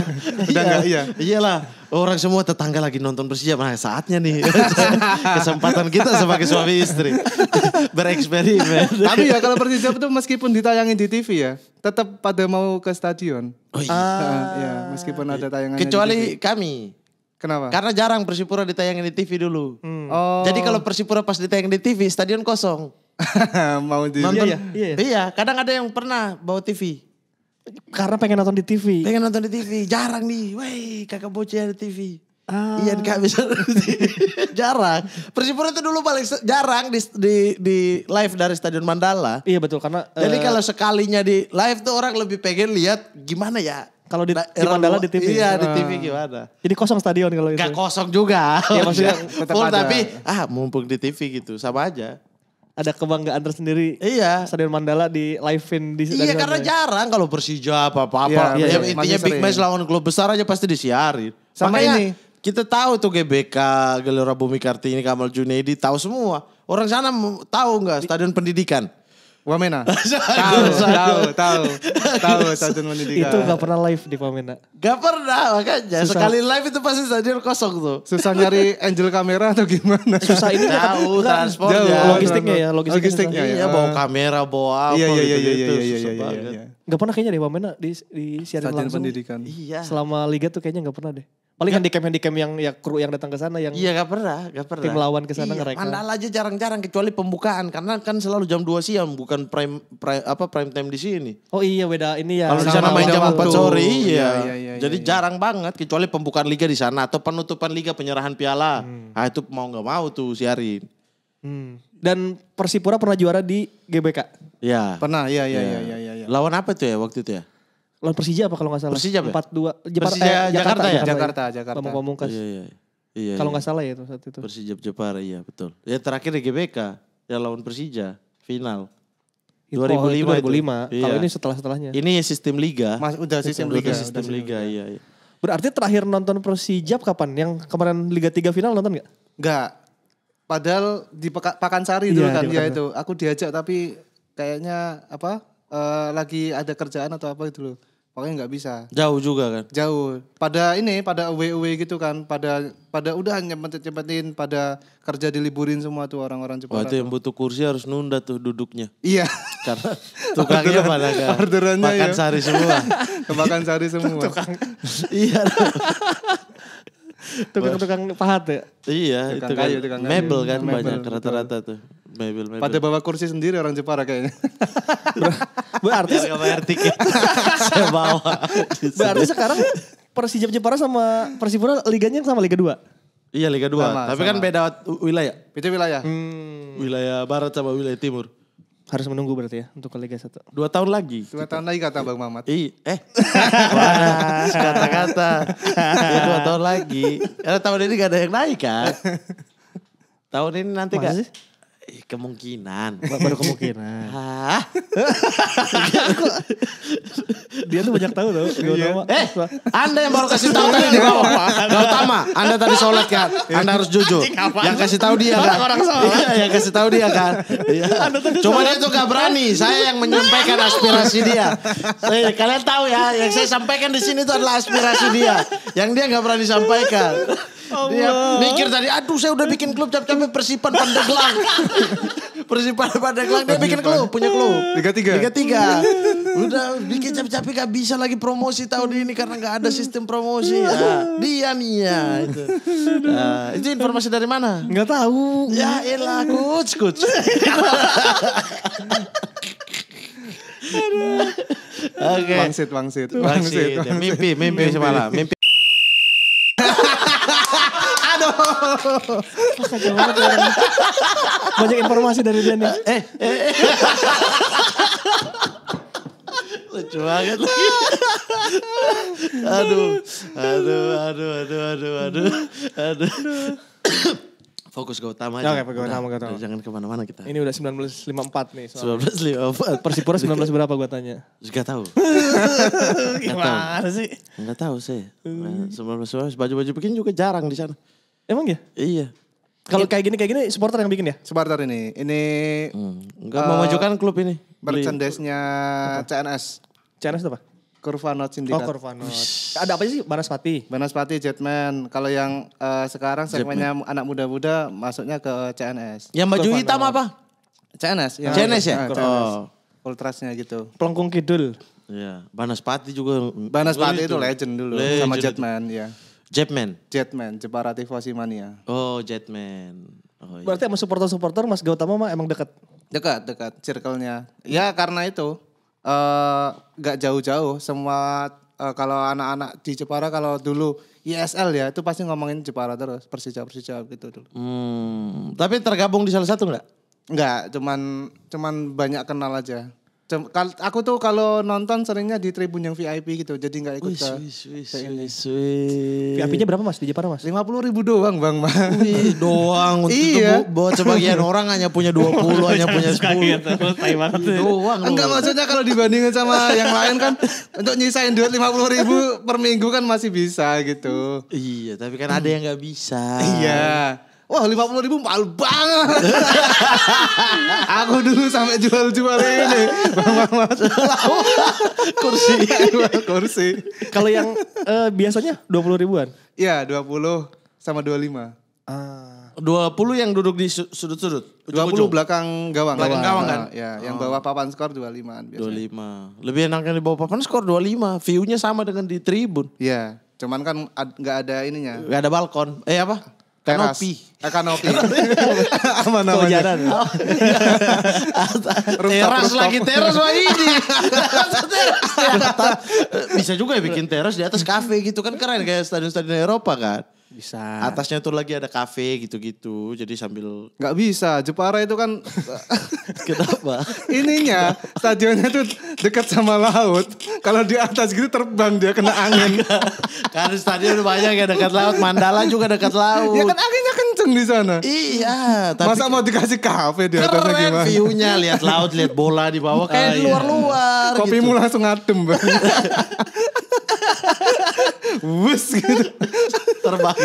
udah, nggak iya. iya iyalah orang semua tetangga lagi nonton Persija nah saatnya nih <laughs> kesempatan kita sebagai suami istri <laughs> bereksperimen tapi ya kalau Persija itu meskipun ditayangin di TV ya tetap pada mau ke stadion oh iya ah, ya meskipun ada tayangan kecuali kami Kenapa? Karena jarang Persipura ditayangin di TV dulu. Hmm. Oh. Jadi kalau Persipura pas ditayangin di TV, stadion kosong. <laughs> mau di nonton. Iya, iya, iya. iya, kadang ada yang pernah bawa TV. Karena pengen nonton di TV. Pengen nonton di TV, jarang nih. Woi, kakak bocah ada TV. Ah. iya bisa <laughs> jarang. Persipura itu dulu paling jarang di, di di live dari Stadion Mandala. Iya betul karena jadi uh, kalau sekalinya di live tuh orang lebih pengen lihat gimana ya kalau di, nah, di Mandala di TV. Iya, di TV ah. gimana? Jadi kosong stadion kalau itu. Gak kosong juga. Iya maksudnya <laughs> tetap Full, ada. tapi ah mumpung di TV gitu sama aja ada kebanggaan tersendiri. Iya. Stadion Mandala di live-in di Iya karena ya. jarang kalau Persija apa-apa. Iya, iya, ya, iya. Intinya Big match lawan klub besar aja pasti disiarin. Sama Makanya, ini. Kita tahu tuh GBK, Gelora Bumi Kartini, Kamal Junaidi tahu semua. Orang sana tahu nggak stadion pendidikan? Wamena. <laughs> tahu, tahu, tahu, tahu <laughs> stadion Itu gak pernah live di Wamena. Gak pernah makanya. Susah. Sekali live itu pasti stadion kosong tuh. Susah nyari angel kamera atau gimana? Susah ini Tahu, transportnya. ya. Logistiknya ya, logistiknya. logistiknya iya, ya. Iya, bawa kamera, bawa iya, apa iya, gitu, iya, gitu. Iya, iya, iya, iya, iya, iya. Gak pernah kayaknya di Wamena di, di siaran langsung. pendidikan. Iya. Selama liga tuh kayaknya gak pernah deh. Paling ya. kan di camp di camp yang ya kru yang datang ke sana yang Iya gak pernah, gak pernah. Tim lawan ke sana iya, ngereka. Mandala aja jarang-jarang kecuali pembukaan karena kan selalu jam 2 siang bukan prime, prime apa prime time di sini. Oh iya beda ini ya. Kalau di sana main jam 4 sore iya. Iya, iya, iya. Jadi iya, iya, jarang banget kecuali pembukaan liga di sana atau penutupan liga penyerahan piala. Hmm. Ah itu mau nggak mau tuh siarin. Hmm. Dan Persipura pernah juara di GBK. Iya. Pernah, iya iya iya iya iya. Ya. Lawan apa tuh ya waktu itu ya? lawan Persija apa kalau nggak salah? Persija empat dua. Persija eh, Jakarta, Jakarta, ya? ya? Jakarta, ya? Jakarta. Ngomong ngomong iya, iya, iya. iya kalau iya. nggak iya. salah ya itu saat itu. Persija Jepara iya betul. Ya terakhir di GBK ya lawan Persija final. Itu, 2005 oh, itu 2005. Itu. Iya. ini setelah setelahnya. Ini sistem liga. Mas, udah sistem, sistem liga. liga. Sistem udah liga, iya, liga. Iya, iya. Berarti terakhir nonton Persija kapan? Yang kemarin Liga 3 final nonton nggak? Nggak. Padahal di Peka, Pakansari iya, dulu kan ya itu. Aku diajak tapi kayaknya apa? Uh, lagi ada kerjaan atau apa itu loh pokoknya nggak bisa jauh juga kan jauh pada ini pada away gitu kan pada pada udah nyempet nyempetin pada kerja diliburin semua tuh orang-orang Jepang. Waktu yang butuh kursi harus nunda tuh duduknya iya karena tukangnya pada kan orderannya makan ya. sari semua <laughs> Makan sari semua tukang <laughs> iya tukang-tukang pahat ya iya tukang itu kayu, kan tukang mebel kan banyak rata-rata tuh maybe, Pada bawa kursi sendiri orang Jepara kayaknya. <laughs> Berarti nggak bayar tiket. <laughs> Saya bawa. Berarti sekarang Persija Jepara sama Persipura liganya sama Liga 2. Iya Liga 2, sama, tapi kan sama. kan beda wilayah. Itu wilayah. Hmm. Wilayah barat sama wilayah timur. Harus menunggu berarti ya untuk ke Liga 1. Dua tahun lagi. Dua gitu. tahun lagi kata Bang Mamat. Iya. eh. <laughs> Kata-kata. ya, dua tahun lagi. Karena tahun ini gak ada yang naik kan. tahun ini nanti Masih? gak kemungkinan baru kemungkinan dia tuh banyak tahu tau iya. eh anda yang baru kasih tahu tadi di bawah utama anda tadi sholat ya. kan iya. anda harus jujur yang kasih tahu dia kan yang kasih tahu dia kan cuma dia tuh gak berani saya yang menyampaikan aspirasi dia eh, kalian tahu ya yang saya sampaikan di sini itu adalah aspirasi dia yang dia gak berani sampaikan dia mikir tadi, aduh saya udah bikin klub cap capek Persipan Pandeglang. <laughs> Persipan Pandeglang dia bikin klub, punya klub. tiga tiga. tiga <laughs> tiga. Udah bikin cap capek gak bisa lagi promosi tahun ini karena gak ada sistem promosi. Ya. Dia nih ya itu. Nah, itu informasi dari mana? Gak tahu. Ya elah, coach, coach. Oke. Okay. Wangsit, wangsit. Wangsit, wangsit. Ya, mimpi, mimpi semalam. Mimpi. Kacau banget ya orang. Banyak informasi dari dia nih. Eh, eh. eh. Lucu banget lagi. aduh, aduh, aduh, aduh, aduh, aduh, aduh. Fokus ke utama aja. Oke, fokus ke utama, ke utama. Jangan kemana-mana kita. Ini udah 1954 nih. Soalnya. 1954. Persipura 19 berapa gue tanya? Gak tau. <laughs> Gimana sih? Gak tau sih. 1954, nah, baju-baju bikin juga jarang di sana. Emang ya? Iya. Kalau kayak gini kayak gini supporter yang bikin ya? Supporter ini. Ini hmm. uh, memajukan eh, klub ini. Merchandise-nya CNS. CNS apa? Kurva Not Sindikat. Oh, Kurva Not. Ada apa sih Banaspati? Banaspati Jetman. Kalau yang uh, sekarang segmennya anak muda-muda masuknya ke CNS. Yang baju Kurva hitam apa? CNS. Yang CNS ya? Ah, CNS. Oh. Ultrasnya gitu. Pelengkung Kidul. Iya, Banaspati juga. Banaspati itu, legend dulu legend. sama Jetman, ya. Jetman. Jetman, Jepara Tifosi Mania. Oh, Jetman. Oh, iya. Berarti sama supporter-supporter Mas Gautama mah emang dekat. Dekat, dekat circle-nya. Ya karena itu eh uh, jauh-jauh semua uh, kalau anak-anak di Jepara kalau dulu ISL ya itu pasti ngomongin Jepara terus Persija Persija gitu dulu. Hmm, tapi tergabung di salah satu enggak? Enggak, cuman cuman banyak kenal aja aku tuh kalau nonton seringnya di tribun yang VIP gitu, jadi nggak ikut wish, ke, wish, wish, ke ini. VIP-nya berapa mas di Jepara mas? Lima puluh ribu doang bang bang. Wih, doang untuk iya. buat sebagian orang hanya punya dua puluh, <laughs> iya, hanya punya sepuluh. doang. Enggak maksudnya kalau dibandingin sama yang lain kan, untuk nyisain duit lima puluh ribu per minggu kan masih bisa gitu. Iya, tapi kan ada yang nggak bisa. Iya. Wah lima puluh ribu mahal banget. <laughs> aku dulu sampai jual-jual ini, bang <laughs> Mamat. kursi, kursi. Kalau yang uh, biasanya dua puluh ribuan? Iya dua puluh sama dua lima. Ah. Dua puluh yang duduk di sudut-sudut. Dua puluh belakang gawang. Belakang iya, gawang kan? Iya. oh. yang ah. bawah papan skor dua lima. Dua lima. Lebih enaknya di bawah papan skor dua lima. Viewnya sama dengan di tribun. Iya. Cuman kan nggak ad, ada ininya. Gak ada balkon. Eh apa? teras kanopi eh, kanopi <laughs> apa namanya <laughs> teras lagi teras wah ini bisa juga ya bikin teras di atas kafe gitu kan keren kayak stadion-stadion Eropa kan bisa. Atasnya tuh lagi ada kafe gitu-gitu. Jadi sambil nggak bisa. Jepara itu kan <laughs> kenapa? Ininya kenapa? stadionnya tuh dekat sama laut. Kalau di atas gitu terbang dia kena angin. <laughs> kan stadion banyak ya dekat laut. Mandala juga dekat laut. Ya kan anginnya kenceng di sana. Iya. Tapi Masa mau dikasih kafe di atas keren gimana? viewnya lihat laut, lihat bola di bawah kayak ah, di iya. luar-luar. Kopimu gitu. langsung adem. <laughs> Wus gitu. Terbang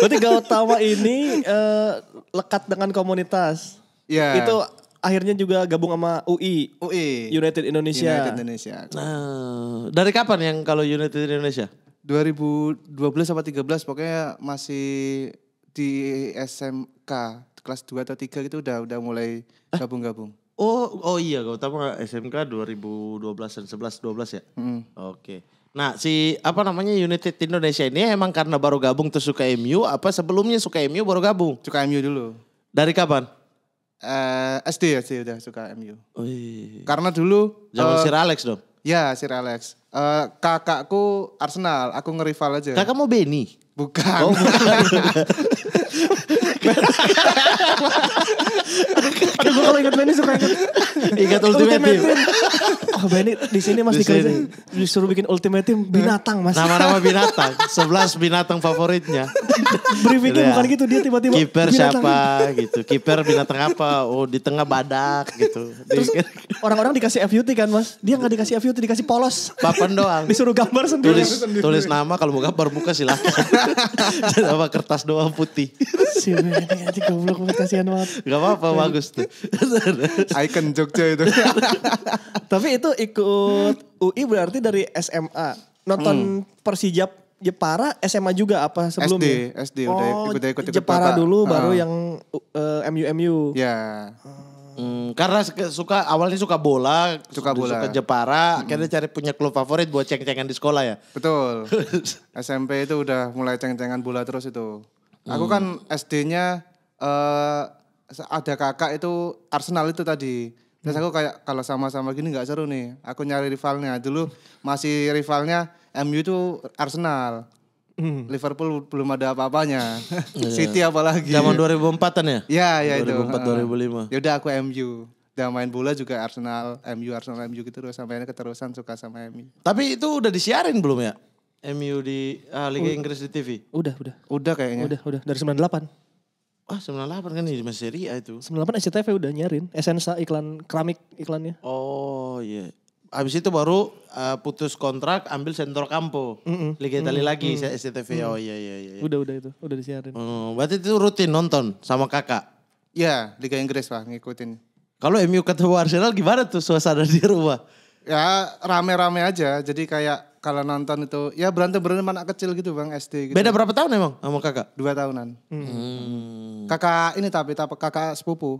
Berarti Gautama ini uh, lekat dengan komunitas. Iya. Yeah. Itu akhirnya juga gabung sama UI. UI. United Indonesia. United Indonesia. Nah, dari kapan yang kalau United Indonesia? 2012 sampai 13 pokoknya masih di SMK kelas 2 atau 3 gitu udah udah mulai eh. gabung-gabung. Eh? Oh, oh iya Gautama SMK 2012 dan 11 12 ya. Mm. Oke. Okay. Nah si apa namanya United Indonesia ini emang karena baru gabung tuh suka MU apa sebelumnya suka MU baru gabung? Suka MU dulu. Dari kapan? Uh, eh, SD ya, sih udah suka MU. Ui. Karena dulu Jangan uh, eh, Sir Alex dong. Ya Sir Alex. Uh, kakakku Arsenal, aku ngerival aja. Kakak mau Benny? Bukan. Oh, bukan. <laughs> Aduh gue kalau inget Benny suka inget. Ingat Ultimate Team. <laughs> Oh Benny di sini masih Dika disuruh bikin ultimate team binatang Mas. Nama-nama <laughs> binatang, sebelas binatang favoritnya. Briefingnya gitu ya. bukan gitu dia tiba-tiba kiper siapa gitu. Kiper binatang apa? Oh di tengah badak gitu. orang orang-orang dikasih FUT kan Mas? Dia gak dikasih FUT, dikasih polos. Papan doang. Disuruh gambar sendiri. Tulis, tulis nama kalau mau gambar muka silahkan. <laughs> Sama kertas doang putih. Si Benny goblok kasihan banget. Gak apa-apa bagus tuh. <laughs> Icon Jogja itu. Tapi itu ikut UI berarti dari SMA. Nonton hmm. Persija Jepara SMA juga apa sebelumnya? SD, SD oh, udah ikut ikut, ikut Jepara bapak. dulu ah. baru yang uh, eh, MU MU. Ya. Hmm, karena suka awalnya suka bola, suka bola, suka Jepara, hmm. akhirnya cari punya klub favorit buat ceng-cengan di sekolah ya. Betul. SMP <laughs> itu udah mulai ceng-cengan bola terus itu. Hmm. Aku kan SD-nya uh, eh, ada kakak itu Arsenal itu tadi. Terus aku kayak kalau sama-sama gini nggak seru nih. Aku nyari rivalnya. Dulu masih rivalnya MU itu Arsenal. Hmm. Liverpool belum ada apa-apanya. Iya. City apalagi. Zaman 2004-an ya? Iya, iya itu. 2004 2005. Ya udah aku MU. Dan main bola juga Arsenal, MU, Arsenal, MU gitu terus sampai keterusan suka sama MU. Tapi itu udah disiarin belum ya? MU di uh, Liga Inggris di TV. Udah, udah. Udah kayaknya. Udah, udah. Dari 98. Ah, oh, 98 kan di Mas A itu. 98 SCTV udah nyarin Esensa iklan keramik iklannya. Oh, iya. Yeah. Habis itu baru uh, putus kontrak ambil Sentro Campo. Mm -mm. Liga Italia mm -mm. lagi SCTV. Mm -mm. Oh iya iya iya. Udah udah itu, udah disiarin. Hmm, berarti itu rutin nonton sama kakak. Iya, Liga Inggris pak ngikutin. Kalau MU ketemu Arsenal gimana tuh suasana di rumah? Ya rame-rame aja. Jadi kayak kalau nonton itu ya berantem berantem anak kecil gitu bang SD. Gitu. Beda berapa tahun emang sama kakak? Dua tahunan. Hmm. hmm. Kakak ini tapi tapi kakak sepupu.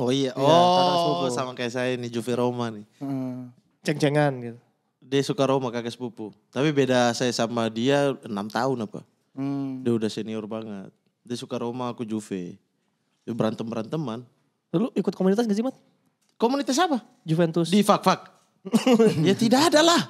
Oh iya, iya oh ya, oh sama kayak saya ini Juve Roma nih. Hmm. Ceng-cengan gitu. Dia suka Roma kakak sepupu. Tapi beda saya sama dia enam tahun apa. Hmm. Dia udah senior banget. Dia suka Roma, aku Juve. Dia berantem-beranteman. Lu ikut komunitas gak sih, Mat? Komunitas apa? Juventus. Di fak-fak. <laughs> ya tidak ada lah.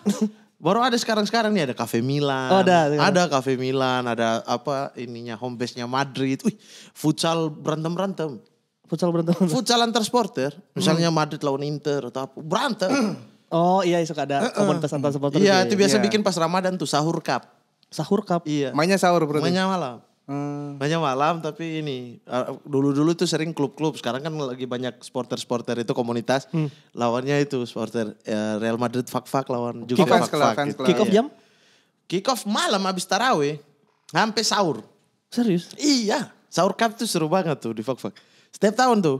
Baru ada sekarang-sekarang nih ada Cafe Milan. Oh, ada. Sekarang. Ada Cafe Milan, ada apa ininya home base-nya Madrid. Wih, futsal berantem-berantem. Futsal berantem. Futsal antar supporter. Misalnya Madrid lawan Inter atau apa, berantem. <clears throat> Oh iya, itu ada uh -uh. komunitas antar supporter. Iya, itu biasa yeah. Iya. bikin pas Ramadan tuh sahur cup. Sahur cup. Iya. Mainnya sahur berarti. Mainnya malam. Hmm. Banyak malam tapi ini eh, dulu-dulu tuh sering klub-klub. Sekarang kan lagi banyak supporter sporter itu komunitas. Hmm. Lawannya itu supporter ya eh, Real Madrid fak-fak lawan juga fak-fak. Gitu. Kick off gitu. Iya. jam? Kick off malam habis tarawih. Sampai sahur. Serius? Iya. Sahur cup tuh seru banget tuh di fak-fak. Setiap tahun tuh.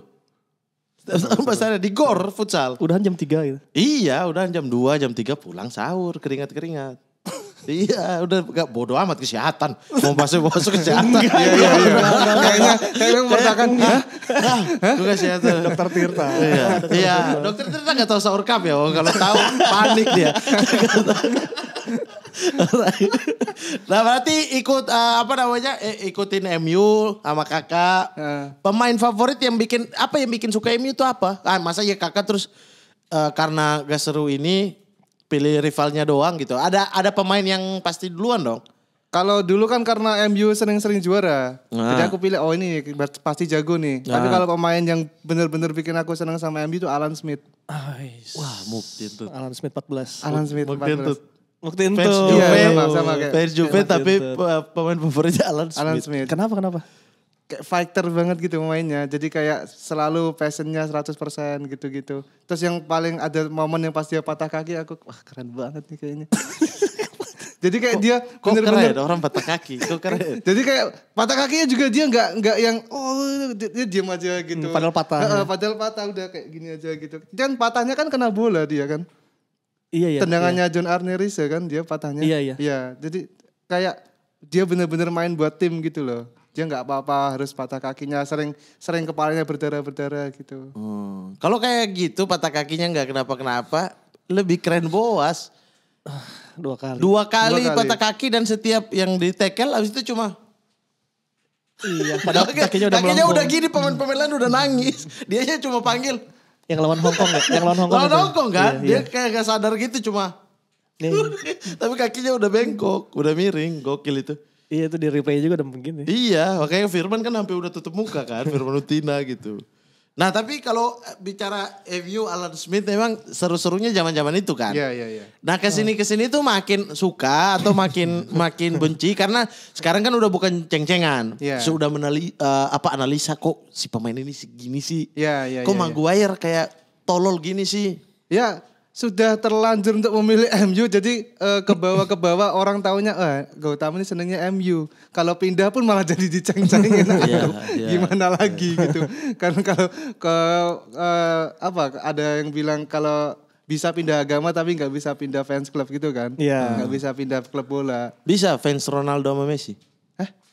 Bahasanya di gor futsal. Udah jam 3 gitu. Iya, udah jam 2, jam 3 pulang sahur, keringat-keringat. Iya, udah gak bodoh amat kesehatan. Mau masuk masuk kesehatan. Iya, iya, iya, iya. Kayaknya kayaknya eh, mempertakan Hah? Gue kesehatan. Dokter Tirta. Iya. Iya, dokter Tirta gak tahu sahur kap ya. Kalau tahu panik dia. nah berarti ikut uh, apa namanya eh, ikutin MU sama kakak. Uh. Pemain favorit yang bikin apa yang bikin suka MU itu apa? Ah, masa ya kakak terus uh, karena gak seru ini pilih rivalnya doang gitu. Ada ada pemain yang pasti duluan dong. Kalau dulu kan karena MU sering-sering juara, nah. jadi aku pilih oh ini pasti jago nih. Nah. Tapi kalau pemain yang benar-benar bikin aku senang sama MU itu Alan Smith. Ais. Wah, mukti itu. Alan Smith 14. Alan Smith 14. Mukti itu. Iya, sama, sama kayak. Juve tapi pemain favoritnya Alan Smith. Alan Smith. Kenapa kenapa? kayak fighter banget gitu mainnya. Jadi kayak selalu passionnya 100% gitu-gitu. Terus yang paling ada momen yang pas dia patah kaki aku wah keren banget nih kayaknya. <laughs> Jadi kayak kok, dia kok bener -bener, keren ya, orang patah kaki, kok keren. <laughs> Jadi kayak patah kakinya juga dia nggak nggak yang oh dia diam aja gitu. Hmm, padahal patah. padahal patah udah kayak gini aja gitu. Dan patahnya kan kena bola dia kan. Iya iya. Tendangannya iya. John Arneris ya kan dia patahnya. Iya iya. Iya, jadi kayak dia bener-bener main buat tim gitu loh dia nggak apa-apa harus patah kakinya sering sering kepalanya berdarah berdarah gitu hmm. kalau kayak gitu patah kakinya nggak kenapa-kenapa lebih keren boas dua kali dua kali, dua kali. patah kaki dan setiap yang ditekel habis itu cuma Iya, <laughs> padahal kakinya udah kakinya udah gini pemain-pemain lain udah nangis. <laughs> Dia aja cuma panggil yang lawan Hong Kong ya? yang lawan Hong Kong. Lawan Hong kan? Iya, dia iya. kayak gak sadar gitu cuma. Iya. <laughs> Tapi kakinya udah bengkok, udah miring, gokil itu. Iya itu di replay juga udah mungkin ya. Iya makanya Firman kan hampir udah tutup muka kan Firman Utina gitu. Nah tapi kalau eh, bicara MU Alan Smith memang seru-serunya zaman-zaman itu kan. Iya iya iya. Nah kesini kesini tuh makin suka atau makin <laughs> makin benci karena sekarang kan udah bukan ceng-cengan. Yeah. Sudah menali uh, apa analisa kok si pemain ini segini sih. Iya yeah, iya. Yeah, kok yeah, iya. Maguire kayak tolol gini sih. Iya sudah terlanjur untuk memilih <laughs> MU jadi uh, eh, ke bawah ke bawah orang taunya eh Gautama ini senengnya MU kalau pindah pun malah <laughs> jadi diceng-cengin yeah, yeah, gimana iya. lagi gitu kan kalau ke uh, apa ada yang bilang kalau bisa pindah agama tapi nggak bisa pindah fans club gitu kan yeah. nggak bisa pindah klub bola bisa fans Ronaldo sama Messi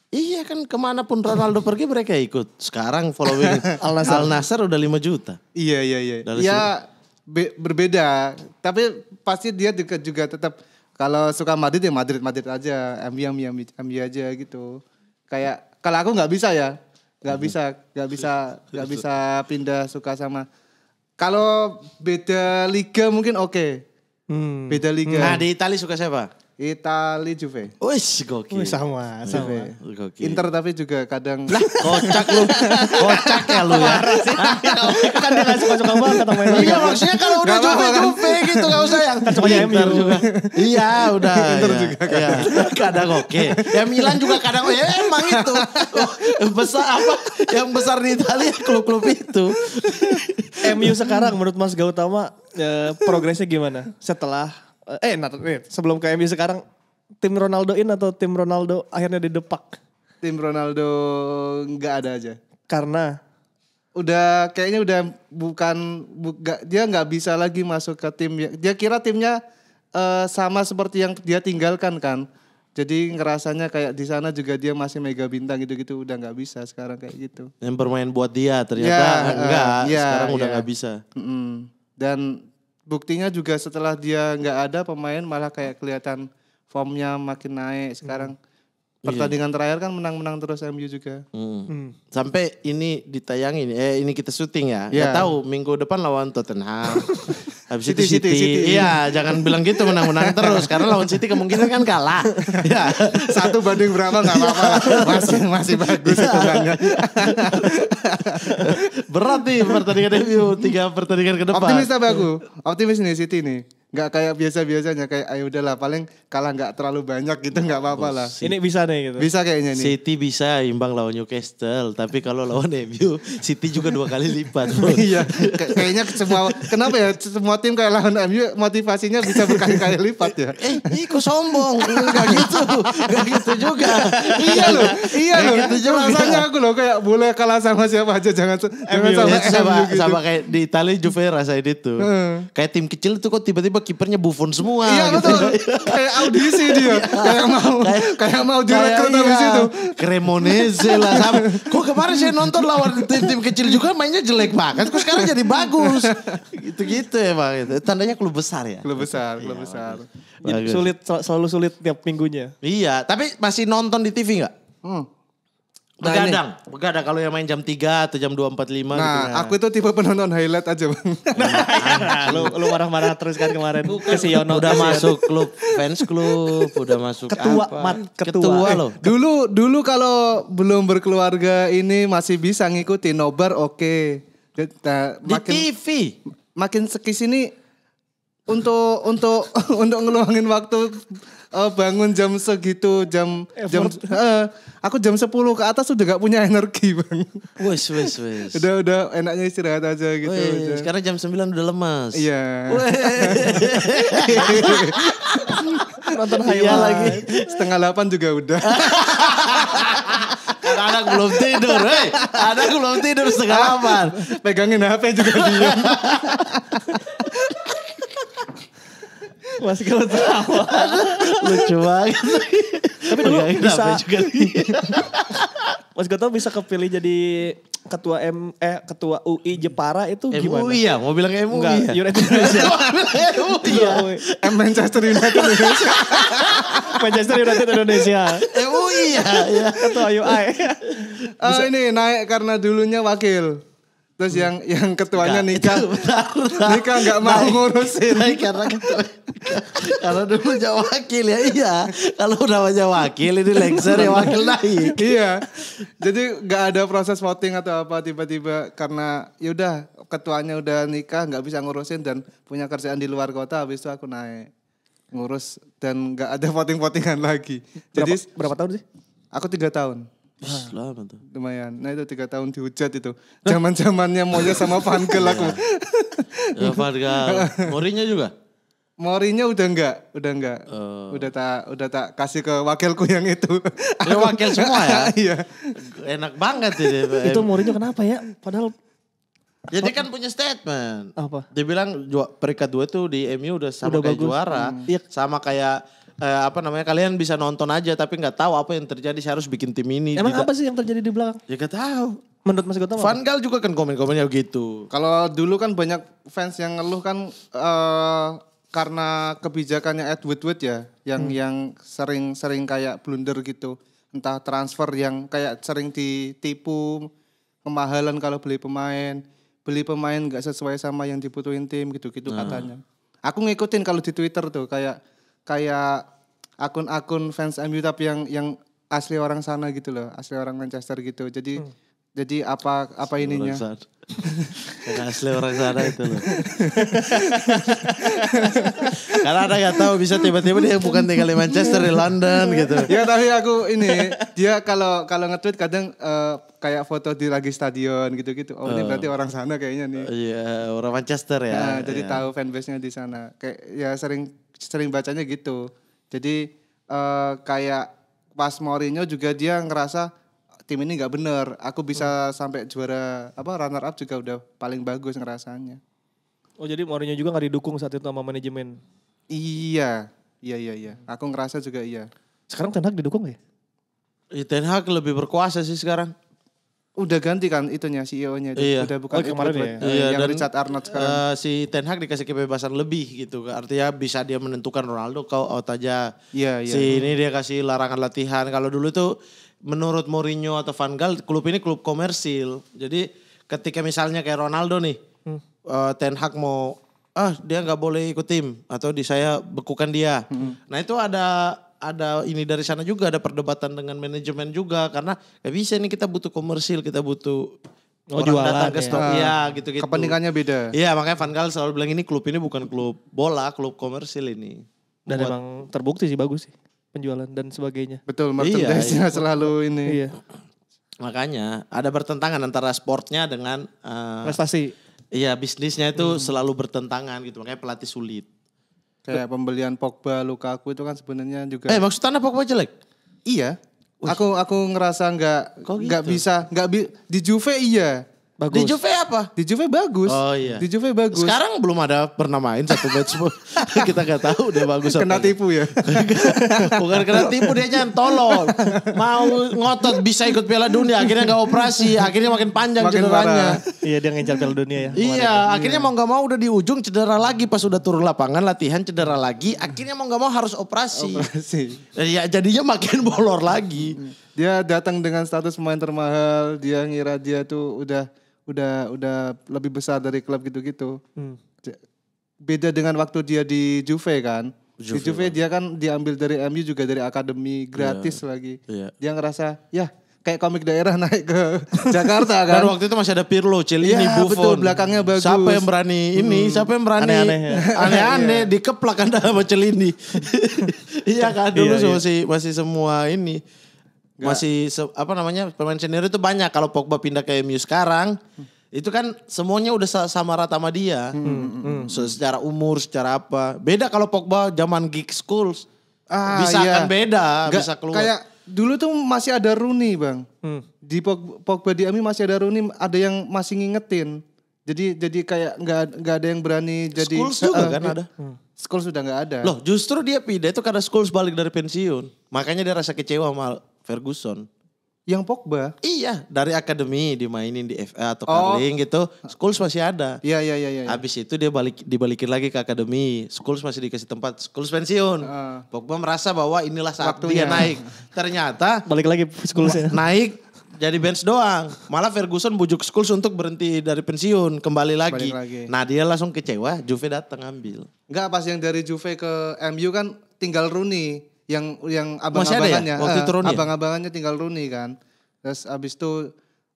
Iya kan kemanapun Ronaldo pergi mereka ikut. Sekarang following <laughs> Al Nasr udah 5 juta. Iya iya iya. Dari ya be, berbeda. Tapi pasti dia juga, juga tetap kalau suka Madrid ya Madrid Madrid aja, MU MU MU aja gitu. Kayak kalau aku nggak bisa ya, nggak hmm. bisa nggak bisa nggak bisa pindah suka sama. Kalau beda liga mungkin oke. Okay. Hmm. Beda liga. Nah di Italia suka siapa? Itali Juve. Wih, gokil. Wih, sama, sama. Gokil. Inter tapi juga kadang lah, kocak lu. <laughs> kocak ya lu ya. kan dia gak suka-suka banget sama Inter. Iya, maksudnya kalau udah Juve Juve gitu gak usah yang kan sukanya Inter juga. iya, udah. <laughs> Inter iya. juga kadang. Iya. <laughs> kadang oke. Ya Milan juga kadang ya emang itu. Oh, besar apa? Yang besar di Itali, klub-klub itu. MU sekarang menurut Mas Gautama eh, progresnya gimana? Setelah eh nah, eh, nih, sebelum ke MU sekarang tim Ronaldo in atau tim Ronaldo akhirnya di didepak? Tim Ronaldo nggak ada aja. Karena udah kayaknya udah bukan bu, gak, dia nggak bisa lagi masuk ke tim ya. dia kira timnya uh, sama seperti yang dia tinggalkan kan jadi ngerasanya kayak di sana juga dia masih mega bintang gitu-gitu udah nggak bisa sekarang kayak gitu yang bermain buat dia ternyata ya, enggak uh, eh, ya, sekarang udah ya. nggak bisa mm -hmm. dan buktinya juga setelah dia nggak ada pemain malah kayak kelihatan formnya makin naik sekarang. Hmm. Iya. Pertandingan yeah. terakhir kan menang-menang terus MU juga. Hmm. Hmm. Sampai ini ditayangin, eh ini kita syuting ya. Yeah. Gak tahu minggu depan lawan Tottenham. <laughs> Habis City, itu City, City. City. Iya, jangan bilang gitu menang-menang <laughs> terus karena lawan City kemungkinan kan kalah. <laughs> ya, satu banding berapa nggak apa-apa. <laughs> Masih masih bagus itu iya. bangga. Berat nih pertandingan debut. tiga pertandingan ke depan. Optimis tapi aku. Optimis nih City nih nggak kayak biasa-biasanya kayak ayo udahlah paling kalah nggak terlalu banyak gitu nggak apa-apa lah. Oh, ini bisa nih gitu. Bisa kayaknya nih. City bisa imbang lawan Newcastle, tapi kalau lawan <laughs> MU City juga dua kali lipat. <laughs> iya, kayaknya semua kenapa ya semua tim kayak lawan MU motivasinya bisa berkali-kali lipat ya. Eh, ini kok sombong? Enggak <laughs> gitu. nggak gitu juga. iya loh, iya loh. Gitu Rasanya aku loh kayak boleh kalah sama siapa aja jangan jangan sama, eh, sama, gitu. sama kayak di Italia Juve rasanya itu. Kayak tim kecil itu kok tiba-tiba tiba-tiba kipernya Buffon semua. Iya gitu. betul. kayak audisi dia. Iya. kayak mau kayak, mau mau direkrut iya, habis itu. Cremonese lah sama. Kok kemarin saya nonton lawan tim-tim kecil juga mainnya jelek banget. Kok sekarang jadi bagus. Gitu-gitu ya itu. Tandanya klub besar ya. Klub besar, iya, klub iya, besar. Bagus. Sulit selalu sulit tiap minggunya. Iya, tapi masih nonton di TV gak? Hmm. Begadang, nah, begadang kalau yang main jam 3 atau jam 2.45 nah, gitu. Nah, aku itu tipe penonton highlight aja, Bang. <laughs> lu lu marah-marah terus kan kemarin Bukan. ke si Yono udah masuk klub fans klub, udah masuk ketua, apa? Mat, ketua, ketua eh, Dulu dulu kalau belum berkeluarga ini masih bisa ngikutin nobar oke. Okay. Nah, Di makin, TV. Makin sekis ini untuk untuk <laughs> untuk ngeluangin waktu uh, bangun jam segitu jam Effort. jam uh, aku jam 10 ke atas sudah gak punya <laughs> energi bang wes wes wes udah udah enaknya istirahat aja gitu Wey, sekarang jam 9 udah lemas iya <laughs> nonton iya. Haywa lagi setengah 8 juga udah anak belum tidur, hei, anak belum tidur setengah delapan. Pegangin HP juga dia. <laughs> Masih kalau tawa. Lucu banget. Tapi dulu oh, iya, bisa. Juga Mas Goto bisa kepilih jadi ketua M eh ketua UI Jepara itu MUI gimana? MUI ya, mau bilang MUI. Enggak, ya? United <laughs> Indonesia. MUI ya. M Manchester United Indonesia. <laughs> Manchester United Indonesia. MUI ya. Ketua UI. Uh, eh, ini naik karena dulunya wakil. Terus yang yang ketuanya nikah. nikah nggak mau ngurusin. Naik karena ketua, karena dulu jawab wakil ya iya. Kalau udah banyak wakil ini lengser ya wakil naik. iya. Jadi nggak ada proses voting atau apa tiba-tiba karena yaudah ketuanya udah nikah nggak bisa ngurusin dan punya kerjaan di luar kota habis itu aku naik ngurus dan nggak ada voting-votingan lagi. Berapa, Jadi berapa tahun sih? Aku tiga tahun lama tuh. Lumayan. Nah itu tiga tahun dihujat itu. Zaman zamannya Moya sama <laughs> Vankel aku. ya Vankel. Morinya juga? Morinya udah enggak, udah enggak. Uh. Udah tak udah tak kasih ke wakilku yang itu. <laughs> Ya wakil semua ya. <laughs> iya. Enak banget ini. itu Morinya kenapa ya? Padahal jadi ya, kan punya statement. Apa? Dia bilang peringkat dua tuh di MU udah sama udah kayak bagus. juara. Hmm. Iya. Sama kayak uh, apa namanya kalian bisa nonton aja tapi nggak tahu apa yang terjadi saya harus bikin tim ini. Emang apa sih yang terjadi di belakang? Ya gak tahu. Menurut Mas Gotham Van Gaal juga kan komen-komennya gitu. Kalau dulu kan banyak fans yang ngeluh kan uh, karena kebijakannya Ed Woodward ya yang hmm. yang sering-sering kayak blunder gitu. Entah transfer yang kayak sering ditipu, kemahalan kalau beli pemain, beli pemain gak sesuai sama yang dibutuhin tim gitu-gitu nah. katanya. Aku ngikutin kalau di Twitter tuh kayak kayak akun-akun fans MU tapi yang yang asli orang sana gitu loh, asli orang Manchester gitu. Jadi hmm. jadi apa apa asli ininya? Orang asli orang sana itu loh. <laughs> Karena ada yang tahu bisa tiba-tiba dia bukan tinggal di Manchester di London gitu. Ya tapi aku ini dia kalau kalau nge-tweet kadang uh, kayak foto di lagi stadion gitu-gitu. Oh, oh ini berarti orang sana kayaknya nih. Iya, orang Manchester ya. Nah, jadi yeah. tahu fanbase-nya di sana. Kayak ya sering sering bacanya gitu. Jadi uh, kayak pas Mourinho juga dia ngerasa tim ini nggak bener. Aku bisa hmm. sampai juara apa runner up juga udah paling bagus ngerasanya. Oh jadi Mourinho juga nggak didukung saat itu sama manajemen? Iya, iya iya iya. Aku ngerasa juga iya. Sekarang Ten Hag didukung ya? ya? Ten Hag lebih berkuasa sih sekarang udah ganti kan itunya CEO-nya itu. Iya. Udah bukan oh, kemarin ya. iya, yang dan, Richard Arnold sekarang. Uh, si Ten Hag dikasih kebebasan lebih gitu. Artinya bisa dia menentukan Ronaldo kau out aja. Iya, iya. Si iya. ini dia kasih larangan latihan. Kalau dulu tuh menurut Mourinho atau Van Gaal klub ini klub komersil. Jadi ketika misalnya kayak Ronaldo nih hmm. uh, Ten Hag mau ah dia nggak boleh ikut tim atau di saya bekukan dia. Hmm. Nah itu ada ada ini dari sana juga ada perdebatan dengan manajemen juga karena gak bisa ini kita butuh komersil kita butuh Oh, orang jualan, datang stok ya, iya, ah. gitu-gitu. Kepentingannya beda. Iya, makanya Van Gaal selalu bilang ini klub ini bukan klub bola, klub komersil ini. Dan Buat... emang terbukti sih bagus sih penjualan dan sebagainya. Betul, merchandise iya, iya. selalu ini. Iya. Makanya ada bertentangan antara sportnya dengan uh, prestasi. Iya, bisnisnya itu hmm. selalu bertentangan gitu, makanya pelatih sulit. Kayak pembelian Pogba, Lukaku itu kan sebenarnya juga. Eh maksud tanah Pogba jelek? Iya. Aku aku ngerasa nggak nggak gitu? bisa nggak bi, di Juve iya. Bagus. Di Juve apa? Di Juve bagus. Oh iya. Di Juve bagus. Sekarang belum ada pernah main satu match pun. <laughs> Kita gak tahu dia bagus Kena apa. tipu ya? <laughs> Bukan kena tipu dia jangan tolol. Mau ngotot bisa ikut Piala Dunia akhirnya gak operasi, akhirnya makin panjang makin cederanya. Iya dia ngejar Piala Dunia ya. Iya, akhirnya iya. mau gak mau udah di ujung cedera lagi pas udah turun lapangan latihan cedera lagi, akhirnya mau gak mau harus operasi. Operasi. Eh, ya jadinya makin bolor lagi. Dia datang dengan status pemain termahal, dia ngira dia tuh udah udah udah lebih besar dari klub gitu-gitu. Hmm. Beda dengan waktu dia di Juve kan. Juve, di Juve kan. dia kan diambil dari MU juga dari akademi iya. gratis yeah. lagi. Yeah. Dia ngerasa ya kayak komik daerah <laughs> naik ke Jakarta kan. Dan waktu itu masih ada Pirlo, Celini, yeah, iya, Buffon. betul belakangnya bagus. Siapa yang berani ini? Hmm. Siapa yang berani? Aneh-aneh. Ya. <laughs> Aneh-aneh iya. dikeplak kan sama Celini. <laughs> iya kan dulu yeah, yeah. masih masih semua ini Gak. Masih se, apa namanya pemain senior itu banyak. Kalau Pogba pindah ke MU sekarang, hmm. itu kan semuanya udah sama rata sama dia. Hmm. Hmm. hmm. So, secara umur, secara apa. Beda kalau Pogba zaman geek schools. Ah, bisa iya. akan beda, Gak, bisa keluar. Kayak dulu tuh masih ada Rooney bang. Hmm. Di Pogba, Pogba di Ami masih ada Rooney, ada yang masih ngingetin. Jadi jadi kayak nggak nggak ada yang berani jadi. Schools juga uh, kan ada. Hmm. Schools sudah nggak ada. Loh justru dia pindah itu karena Schools balik dari pensiun. Makanya dia rasa kecewa mal Ferguson. Yang Pogba? Iya, dari akademi dimainin di FA atau oh. gitu. Schools masih ada. Iya, iya, iya, iya. iya. Habis itu dia balik dibalikin lagi ke akademi. Schools masih dikasih tempat. Schools pensiun. Uh. Pogba merasa bahwa inilah saat Waktunya. dia naik. Ternyata balik lagi Schoolsnya. Naik jadi bench doang. Malah Ferguson bujuk Schools untuk berhenti dari pensiun, kembali lagi. lagi. Nah, dia langsung kecewa, Juve datang ambil. Enggak, pas yang dari Juve ke MU kan tinggal Rooney yang yang abang-abangannya, ya? Eh, Waktu ya? abang-abangannya tinggal Rooney kan. Terus abis itu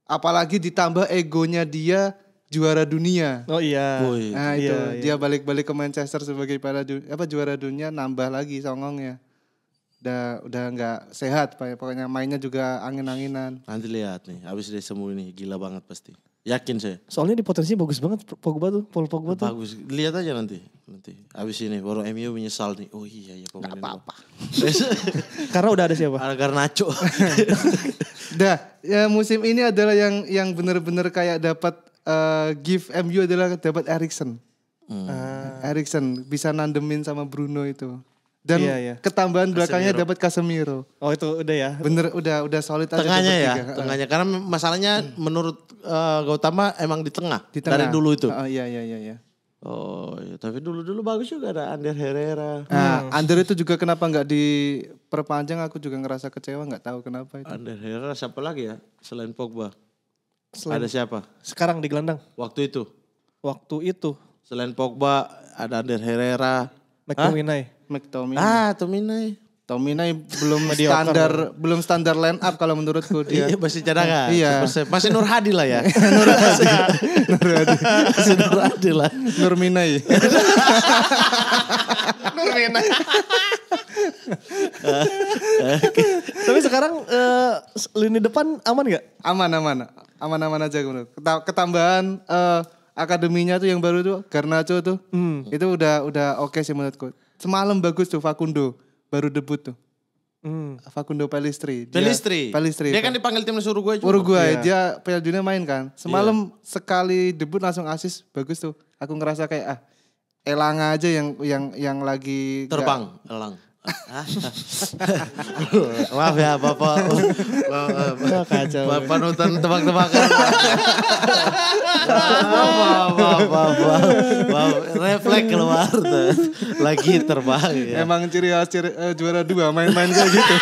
apalagi ditambah egonya dia juara dunia. Oh iya. Boy. Nah, iya, itu iya, dia balik-balik ke Manchester sebagai para ju apa juara dunia nambah lagi songongnya. Udah udah nggak sehat pokoknya mainnya juga angin-anginan. Nanti lihat nih abis dari sembuh ini gila banget pasti. Yakin saya. Soalnya di potensinya bagus banget Pogba tuh, pol Pogba tuh. Bagus. Lihat aja nanti nanti. Abis ini baru MU menyesal nih. Oh iya ya pemain. apa-apa. <laughs> Karena udah ada siapa? Ada Nacho <laughs> Dah, ya musim ini adalah yang yang benar-benar kayak dapat uh, eh, give MU adalah dapat Erikson. Hmm. Uh, Erikson bisa nandemin sama Bruno itu dan iya, iya. ketambahan belakangnya dapat Casemiro. Oh itu udah ya. Bener udah udah solid tengahnya aja ya. Tiga. Tengahnya karena masalahnya hmm. menurut uh, Gautama emang di tengah, di tengah dari dulu itu. Oh, iya iya iya iya. Oh, ya, tapi dulu-dulu bagus juga ada Ander Herrera. Nah, hmm. Ander itu juga kenapa nggak diperpanjang? Aku juga ngerasa kecewa, nggak tahu kenapa itu. Ander Herrera siapa lagi ya selain Pogba? Selain, ada siapa? Sekarang di gelandang. Waktu itu. Waktu itu. Selain Pogba ada Ander Herrera. McTominay. McTominay. Ah, Tominay. Tomina belum <laughs> standar belum standar line up kalau menurutku <laughs> dia. Iya, masih cadangan. Iya. Masih Nur Hadi lah ya. <laughs> Nur Hadi. Nur Hadi. Masih Nur Hadi lah. Nur Minai. Nur Minai. Tapi sekarang uh, lini depan aman gak? Aman aman. Aman-aman aja menurut. Ketambahan uh, akademinya tuh yang baru tuh Garnacho tuh. Hmm. Itu udah udah oke sih menurutku. Semalam bagus tuh Fakundo baru debut tuh. Hmm. Facundo Pelistri. Dia, Pelistri. Pelistri. Dia kan dipanggil timnas Uruguay juga. Uruguay, yeah. dia Piala Dunia main kan. Semalam yeah. sekali debut langsung asis, bagus tuh. Aku ngerasa kayak ah Elang aja yang yang yang lagi terbang, gak, elang. <laughs> Maaf ya Bapak kacau. Bapak nonton tebak-tebakan. Bapak, Bapak, Bapak, reflek keluar lagi terbang ya. Emang ciri khas ciri, uh, juara dua main-main kayak gitu.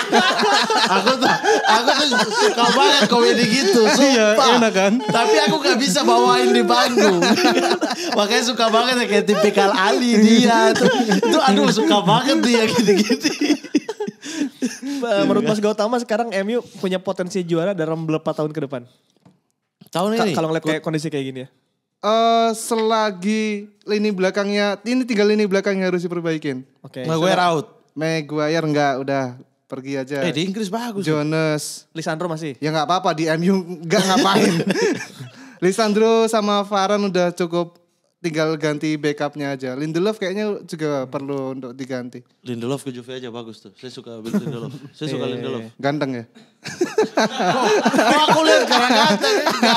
<laughs> aku tuh aku tuh suka banget komedi gitu. <laughs> Iya, enak kan? Tapi aku gak bisa bawain di panggung. Makanya suka banget ya kayak tipikal Ali dia tuh. Itu aduh suka banget dia gitu-gitu. Gitu. Menurut Mas Gautama sekarang MU punya potensi juara dalam beberapa tahun ke depan. Tahun ini. Kalau ngeliat kayak kondisi kayak gini ya. Uh, selagi lini belakangnya ini tinggal lini belakangnya harus diperbaikin. Oke. Okay. Maguire out. Maguire enggak udah pergi aja. Eh di Inggris bagus. Jonas. Lisandro masih. Ya enggak apa-apa di MU enggak ngapain. <laughs> Lisandro sama Varane udah cukup tinggal ganti backupnya aja. Lindelof kayaknya juga perlu untuk diganti. Lindelof ke Juve aja bagus tuh. Saya suka Lindelof. Saya suka eh, Lindelof. Ganteng ya. Kok <laughs> oh, aku lihat karena ganteng. Ya.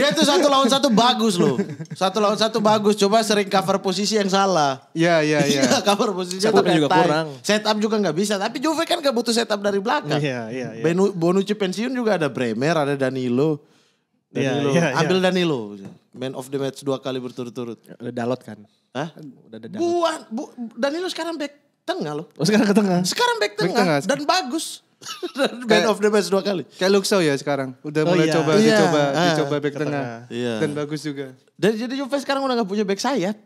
Dia tuh satu lawan satu bagus loh. Satu lawan satu bagus. Coba sering cover posisi yang salah. Iya iya iya. iya cover posisi setup juga kurang. Setup juga nggak bisa. Tapi Juve kan nggak butuh setup dari belakang. Iya iya. iya. Bonucci pensiun juga ada Bremer, ada Danilo. Iya, Danilo. Yeah, yeah, yeah. Ambil Danilo. Man of the match dua kali berturut-turut. Ya, udah dalot kan? Hah? Udah ada dalot. Buan, bu, Danilo sekarang back tengah loh. Oh, sekarang ke tengah? Sekarang back tengah, back tengah. dan bagus. <laughs> dan man of the match dua kali. Kayak Luxo ya sekarang. Udah oh, mulai iya. coba, iya. dicoba, ah, dicoba back tengah. tengah. Iya. Dan bagus juga. Dan jadi Juve sekarang udah gak punya back sayap.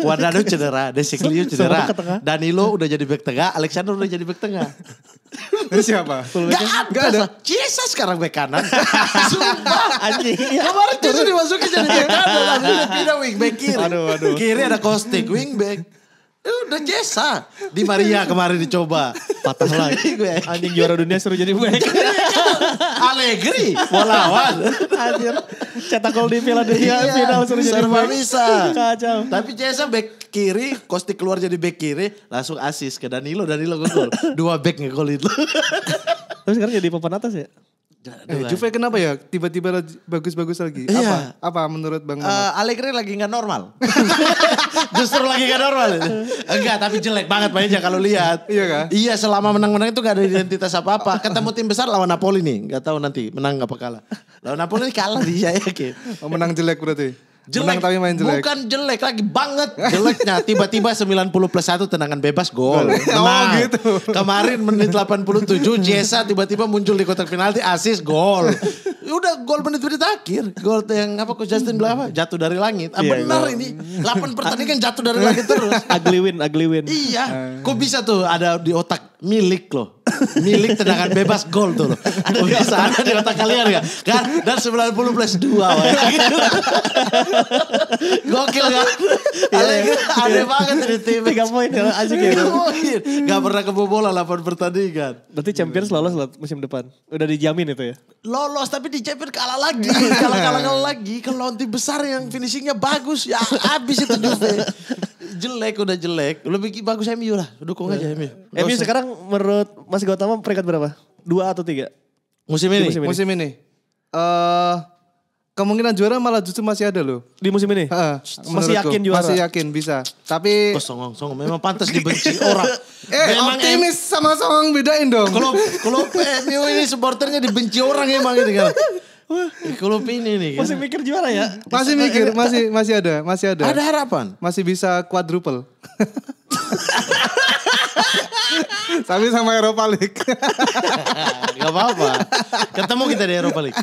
Wardano <laughs> cedera, Desiglio cedera. Danilo udah jadi back tengah, Alexander udah jadi back tengah. <laughs> Dari siapa? Gak Gak ada. Ciesa sekarang bek kanan. <laughs> Sumpah. Anjing. Kemarin Ciesa dimasukin jadi bek kanan. Akhirnya pindah wing back kiri. Aduh, aduh. Kiri ada Kostik, wing back. Ya udah Ciesa. Di Maria kemarin dicoba. Patah lagi. Anjing juara dunia seru jadi back. <laughs> Allegri mau lawan. Anjir. Cetak gol di Piala Dunia iya, final suruh jadi Serba bisa. Kacau. Tapi Cesa back kiri, Kosti keluar jadi back kiri, langsung asis ke Danilo, Danilo gol. Dua back ngegol itu. Terus sekarang jadi papan atas ya? Eh, Juve kenapa ya tiba-tiba bagus-bagus lagi? Iya. Apa? Apa menurut Bang Uh, Allegri lagi nggak normal. <laughs> Justru lagi nggak normal. Enggak, tapi jelek banget mainnya kalau lihat. Iya kan? Iya, selama menang-menang itu gak ada identitas apa-apa. Ketemu tim besar lawan Napoli nih, nggak tahu nanti menang apa kalah. Lawan Napoli kalah dia Okay. Ya, oh, menang jelek berarti. Jelek. Menang tapi main jelek. Bukan jelek lagi banget jeleknya. Tiba-tiba 90 plus 1 tendangan bebas gol. Menang. Oh gitu. Kemarin menit 87 Jesa tiba-tiba muncul di kotak penalti asis gol. Udah gol menit-menit akhir. Gol yang apa kok Justin bilang apa? Jatuh dari langit. Ah, yeah, benar ini. 8 pertandingan jatuh dari langit <laughs> terus. Ugly win, ugly win. Iya. Ah. Kok bisa tuh ada di otak milik loh milik tendangan bebas gol tuh loh. Ada di otak kalian ya. Kan? Dan 90 plus 2. <laughs> Gokil kan? Ya. Iya, aneh, iya. aneh banget dari tim. Tiga poin ya, aja gitu. Gak pernah kebobolan 8 pertandingan. Berarti Champions lolos lah musim depan. Udah dijamin itu ya? Lolos tapi di Champions kalah lagi. Kalah-kalah lagi. Kalau lawan besar yang finishingnya bagus. Ya habis itu Juve. jelek udah jelek. Lebih bagus MU lah. Dukung aja MU. MU sekarang menurut Mas Gautama peringkat berapa? Dua atau tiga? Musim ini? Musim ini. Musim ini. Uh, kemungkinan juara malah justru masih ada loh. Di musim ini? Ha, masih yakin juara? Masih yakin bisa. Tapi... Kok songong, songong. Memang pantas dibenci orang. <laughs> Eh memang optimis em... sama songong bedain dong. Kalau kalau MU ini supporternya dibenci orang emang ini kan. Kalau ini nih. Kan? Masih mikir juara ya? Masih mikir, masih masih ada, masih ada. Ada harapan. Masih bisa quadruple. <laughs> Sambil sama Eropa League. <laughs> Gak apa-apa. Ketemu kita di Eropa League.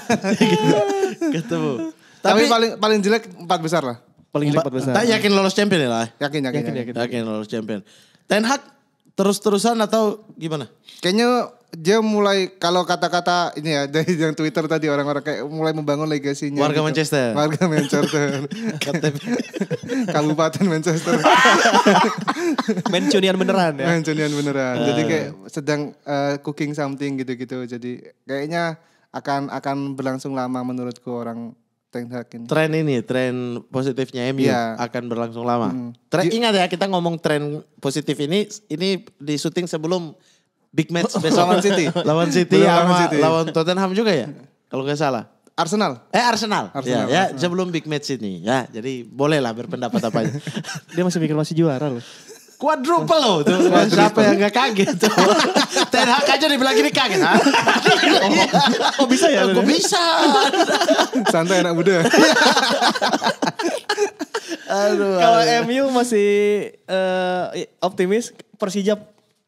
<laughs> Ketemu. Tapi, paling paling jelek empat besar lah. Paling jelek empat besar. Tak yakin lolos champion ya lah. Yakin yakin yakin. Yakin, yakin. yakin lolos champion. Ten Hag terus-terusan atau gimana? Kayaknya dia mulai kalau kata-kata ini ya <laughs> dari yang Twitter tadi orang-orang kayak mulai membangun legasinya. Warga gitu. Manchester. Warga <laughs> Manchester. <laughs> Kabupaten Manchester. Mencunian beneran ya. Mencunian beneran. Jadi eh. kayak sedang uh, cooking something gitu-gitu. Jadi kayaknya akan akan berlangsung lama menurutku orang ini. Tren ini, tren positifnya MU yeah. akan berlangsung lama. Mm. Tren ingat ya kita ngomong tren positif ini ini di syuting sebelum Big match besok lawan City. <laughs> lawan City lawan, lawan Tottenham juga ya? Kalau gak salah. Arsenal. Eh Arsenal. Arsenal. Ya, ya Arsenal. sebelum big match ini ya. Jadi boleh lah berpendapat apa aja. <laughs> Dia masih mikir masih juara loh. Quadruple loh tuh. Siapa yang gak kaget tuh. <laughs> Ten Hag aja dibilang gini kaget. Ha? oh, iya. oh, bisa ya? Kok bisa. Santai anak muda. Kalau MU masih uh, optimis Persija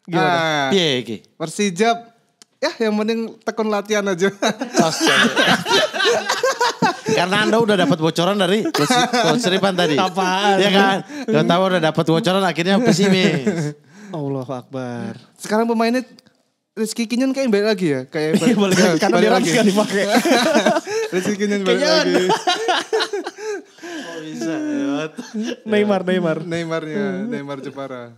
Gimana? Ah. Piye iya, iki? Persija ya yang penting tekun latihan aja. Karena Anda udah dapat bocoran dari Coach tadi. Apaan? Ya kan? Gak tahu udah dapat bocoran akhirnya pesimis. Allah Akbar. Sekarang pemainnya Rizky Kinyon kayak balik lagi ya, kayak iya, balik, balik, karena balik dia lagi. sekali <laughs> Rizky Kinyon balik lagi bisa lewat. Neymar, Neymar. Neymarnya, Neymar Jepara.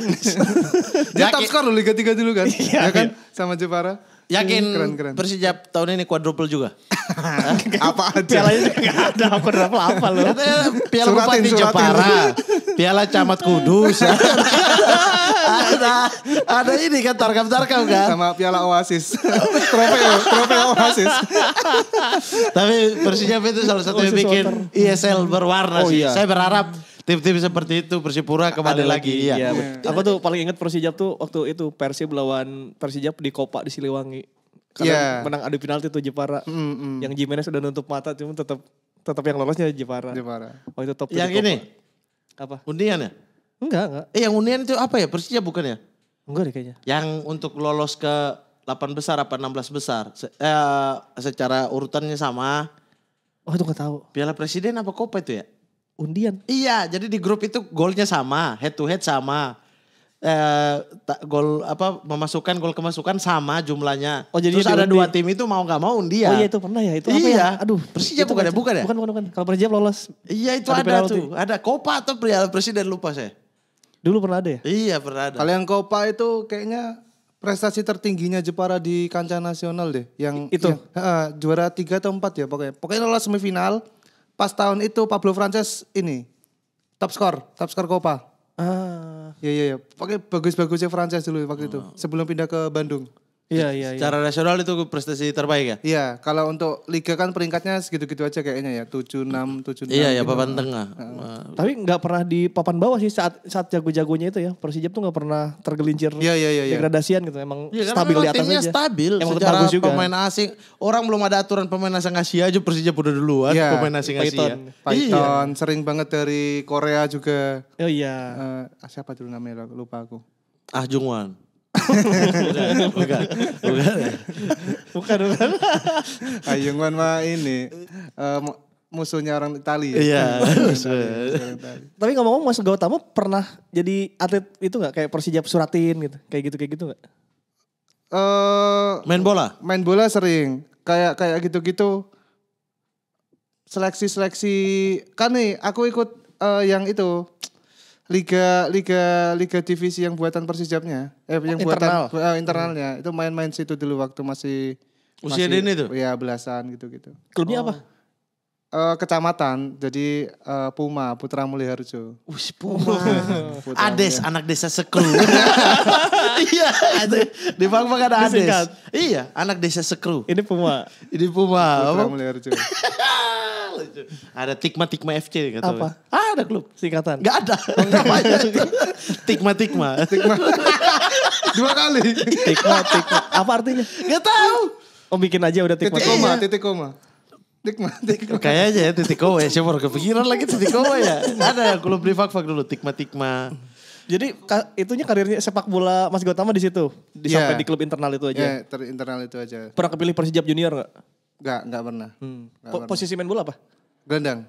<laughs> Dia top skor loh Liga 3 dulu kan? Iya ya kan? Iya. Sama Jepara. Yakin keren, keren. Persija tahun ini quadruple juga? <laughs> apa aja? Pialanya juga gak ada quadruple apa <laughs> loh. Piala suratin, Bupati suratin. Jepara, Piala Camat Kudus. <laughs> ada, ada ini kan tarkam-tarkam kan? Sama Piala Oasis. trofe, trofe Oasis. Tapi Persija itu salah satu yang bikin ISL berwarna oh, sih. Iya. Saya berharap Tim-tim seperti itu Persipura kembali lagi. Iya. Ya. Aku tuh paling inget Persijap tuh waktu itu Persib lawan Persijap di Kopa di Siliwangi. Karena yeah. menang adu penalti tuh Jepara. Mm -hmm. Yang Jimenez sudah nutup mata cuma tetap tetap yang lolosnya Jepara. Jepara. Oh itu top Yang ini. Apa? Undian ya? Enggak, enggak. Eh yang undian itu apa ya? Persija bukan ya? Enggak deh kayaknya. Yang untuk lolos ke 8 besar apa 16 besar? Se eh, secara urutannya sama. Oh itu gak tahu. Piala Presiden apa Copa itu ya? undian. Iya, jadi di grup itu golnya sama, head to head sama. Eh, gol apa memasukkan gol kemasukan sama jumlahnya. Oh, jadi Terus ada undi. dua tim itu mau nggak mau undian. Oh iya itu pernah ya itu iya. apa ya? Aduh, Persija bukan ya? bukan ya? Bukan bukan bukan. Kalau Persija lolos. Iya itu ada, ada tuh. Ada Copa atau Piala Presiden lupa saya. Dulu pernah ada ya? Iya pernah ada. Kalau yang Copa itu kayaknya prestasi tertingginya Jepara di kancah nasional deh yang itu yang, uh, juara tiga atau empat ya pokoknya pokoknya lolos semifinal pas tahun itu Pablo Frances ini top skor, top skor Copa. Ah. Iya iya iya. Pakai bagus-bagusnya Frances dulu waktu itu oh. sebelum pindah ke Bandung. Iya, iya, iya. Secara rasional itu prestasi terbaik ya? Iya, kalau untuk liga kan peringkatnya segitu-gitu aja kayaknya ya. 7 6 7 6. Iya, ya papan tengah. Uh. Tapi nggak pernah di papan bawah sih saat saat jago-jagonya itu ya. Persijap tuh nggak pernah tergelincir iya, iya, iya, iya. degradasian gitu. Emang ya, stabil di atas timnya aja. stabil. Emang secara bagus juga. pemain asing, orang belum ada aturan pemain asing Asia aja Persijap udah duluan ya, pemain asing Python. Asia. Python, iya. sering banget dari Korea juga. Oh iya. Uh, siapa dulu namanya lupa aku. Ah Jungwan bukan, bukan, bukan, bukan, Ayungan mah ini eh, musuhnya orang Italia. Iya. Tapi musuh. Tapi ngomong-ngomong Mas Gautama pernah jadi atlet itu nggak kayak Persija Suratin gitu, kayak gitu kayak gitu nggak? Uh, main bola? Main bola sering. Kayak kayak gitu-gitu. Seleksi-seleksi kan nih aku ikut uh, yang itu liga liga liga divisi yang buatan Persijapnya. Eh yang oh, buatan internal. uh, internalnya. Itu main-main situ dulu waktu masih usia masih, dini tuh. Ya belasan gitu-gitu. Klubnya oh. apa? uh, kecamatan jadi uh, Puma Putra Mulyaharjo. Wis Puma. <laughs> Putra Ades Mulia. anak desa sekrup. <laughs> iya, ada di bang ada Ades. Disingkat. Iya, anak desa sekrup. Ini Puma. Ini Puma. Putra Muliharjo. <laughs> ada Tikma Tikma FC gitu. Apa? Ah, ada klub singkatan. Gak ada. Oh, tikma Tikma. Tikma. Dua kali. Tikma Tikma. Apa artinya? Gak tahu. Oh bikin aja udah tikma. Titik koma, titik koma. Tikma, tikma. <laughs> Kayaknya ya titik kowe, saya baru kepikiran lagi titik kowe ya. Ada kalau beli fak-fak dulu, tikma tikma. Jadi ka, itunya karirnya sepak bola Mas Gautama di situ, di yeah. sampai iya. di klub internal itu aja. Iya, yeah, internal itu aja. Pernah kepilih Persijap Junior gak? Gak, gak pernah. Hmm. Posisi main bola apa? Gelandang.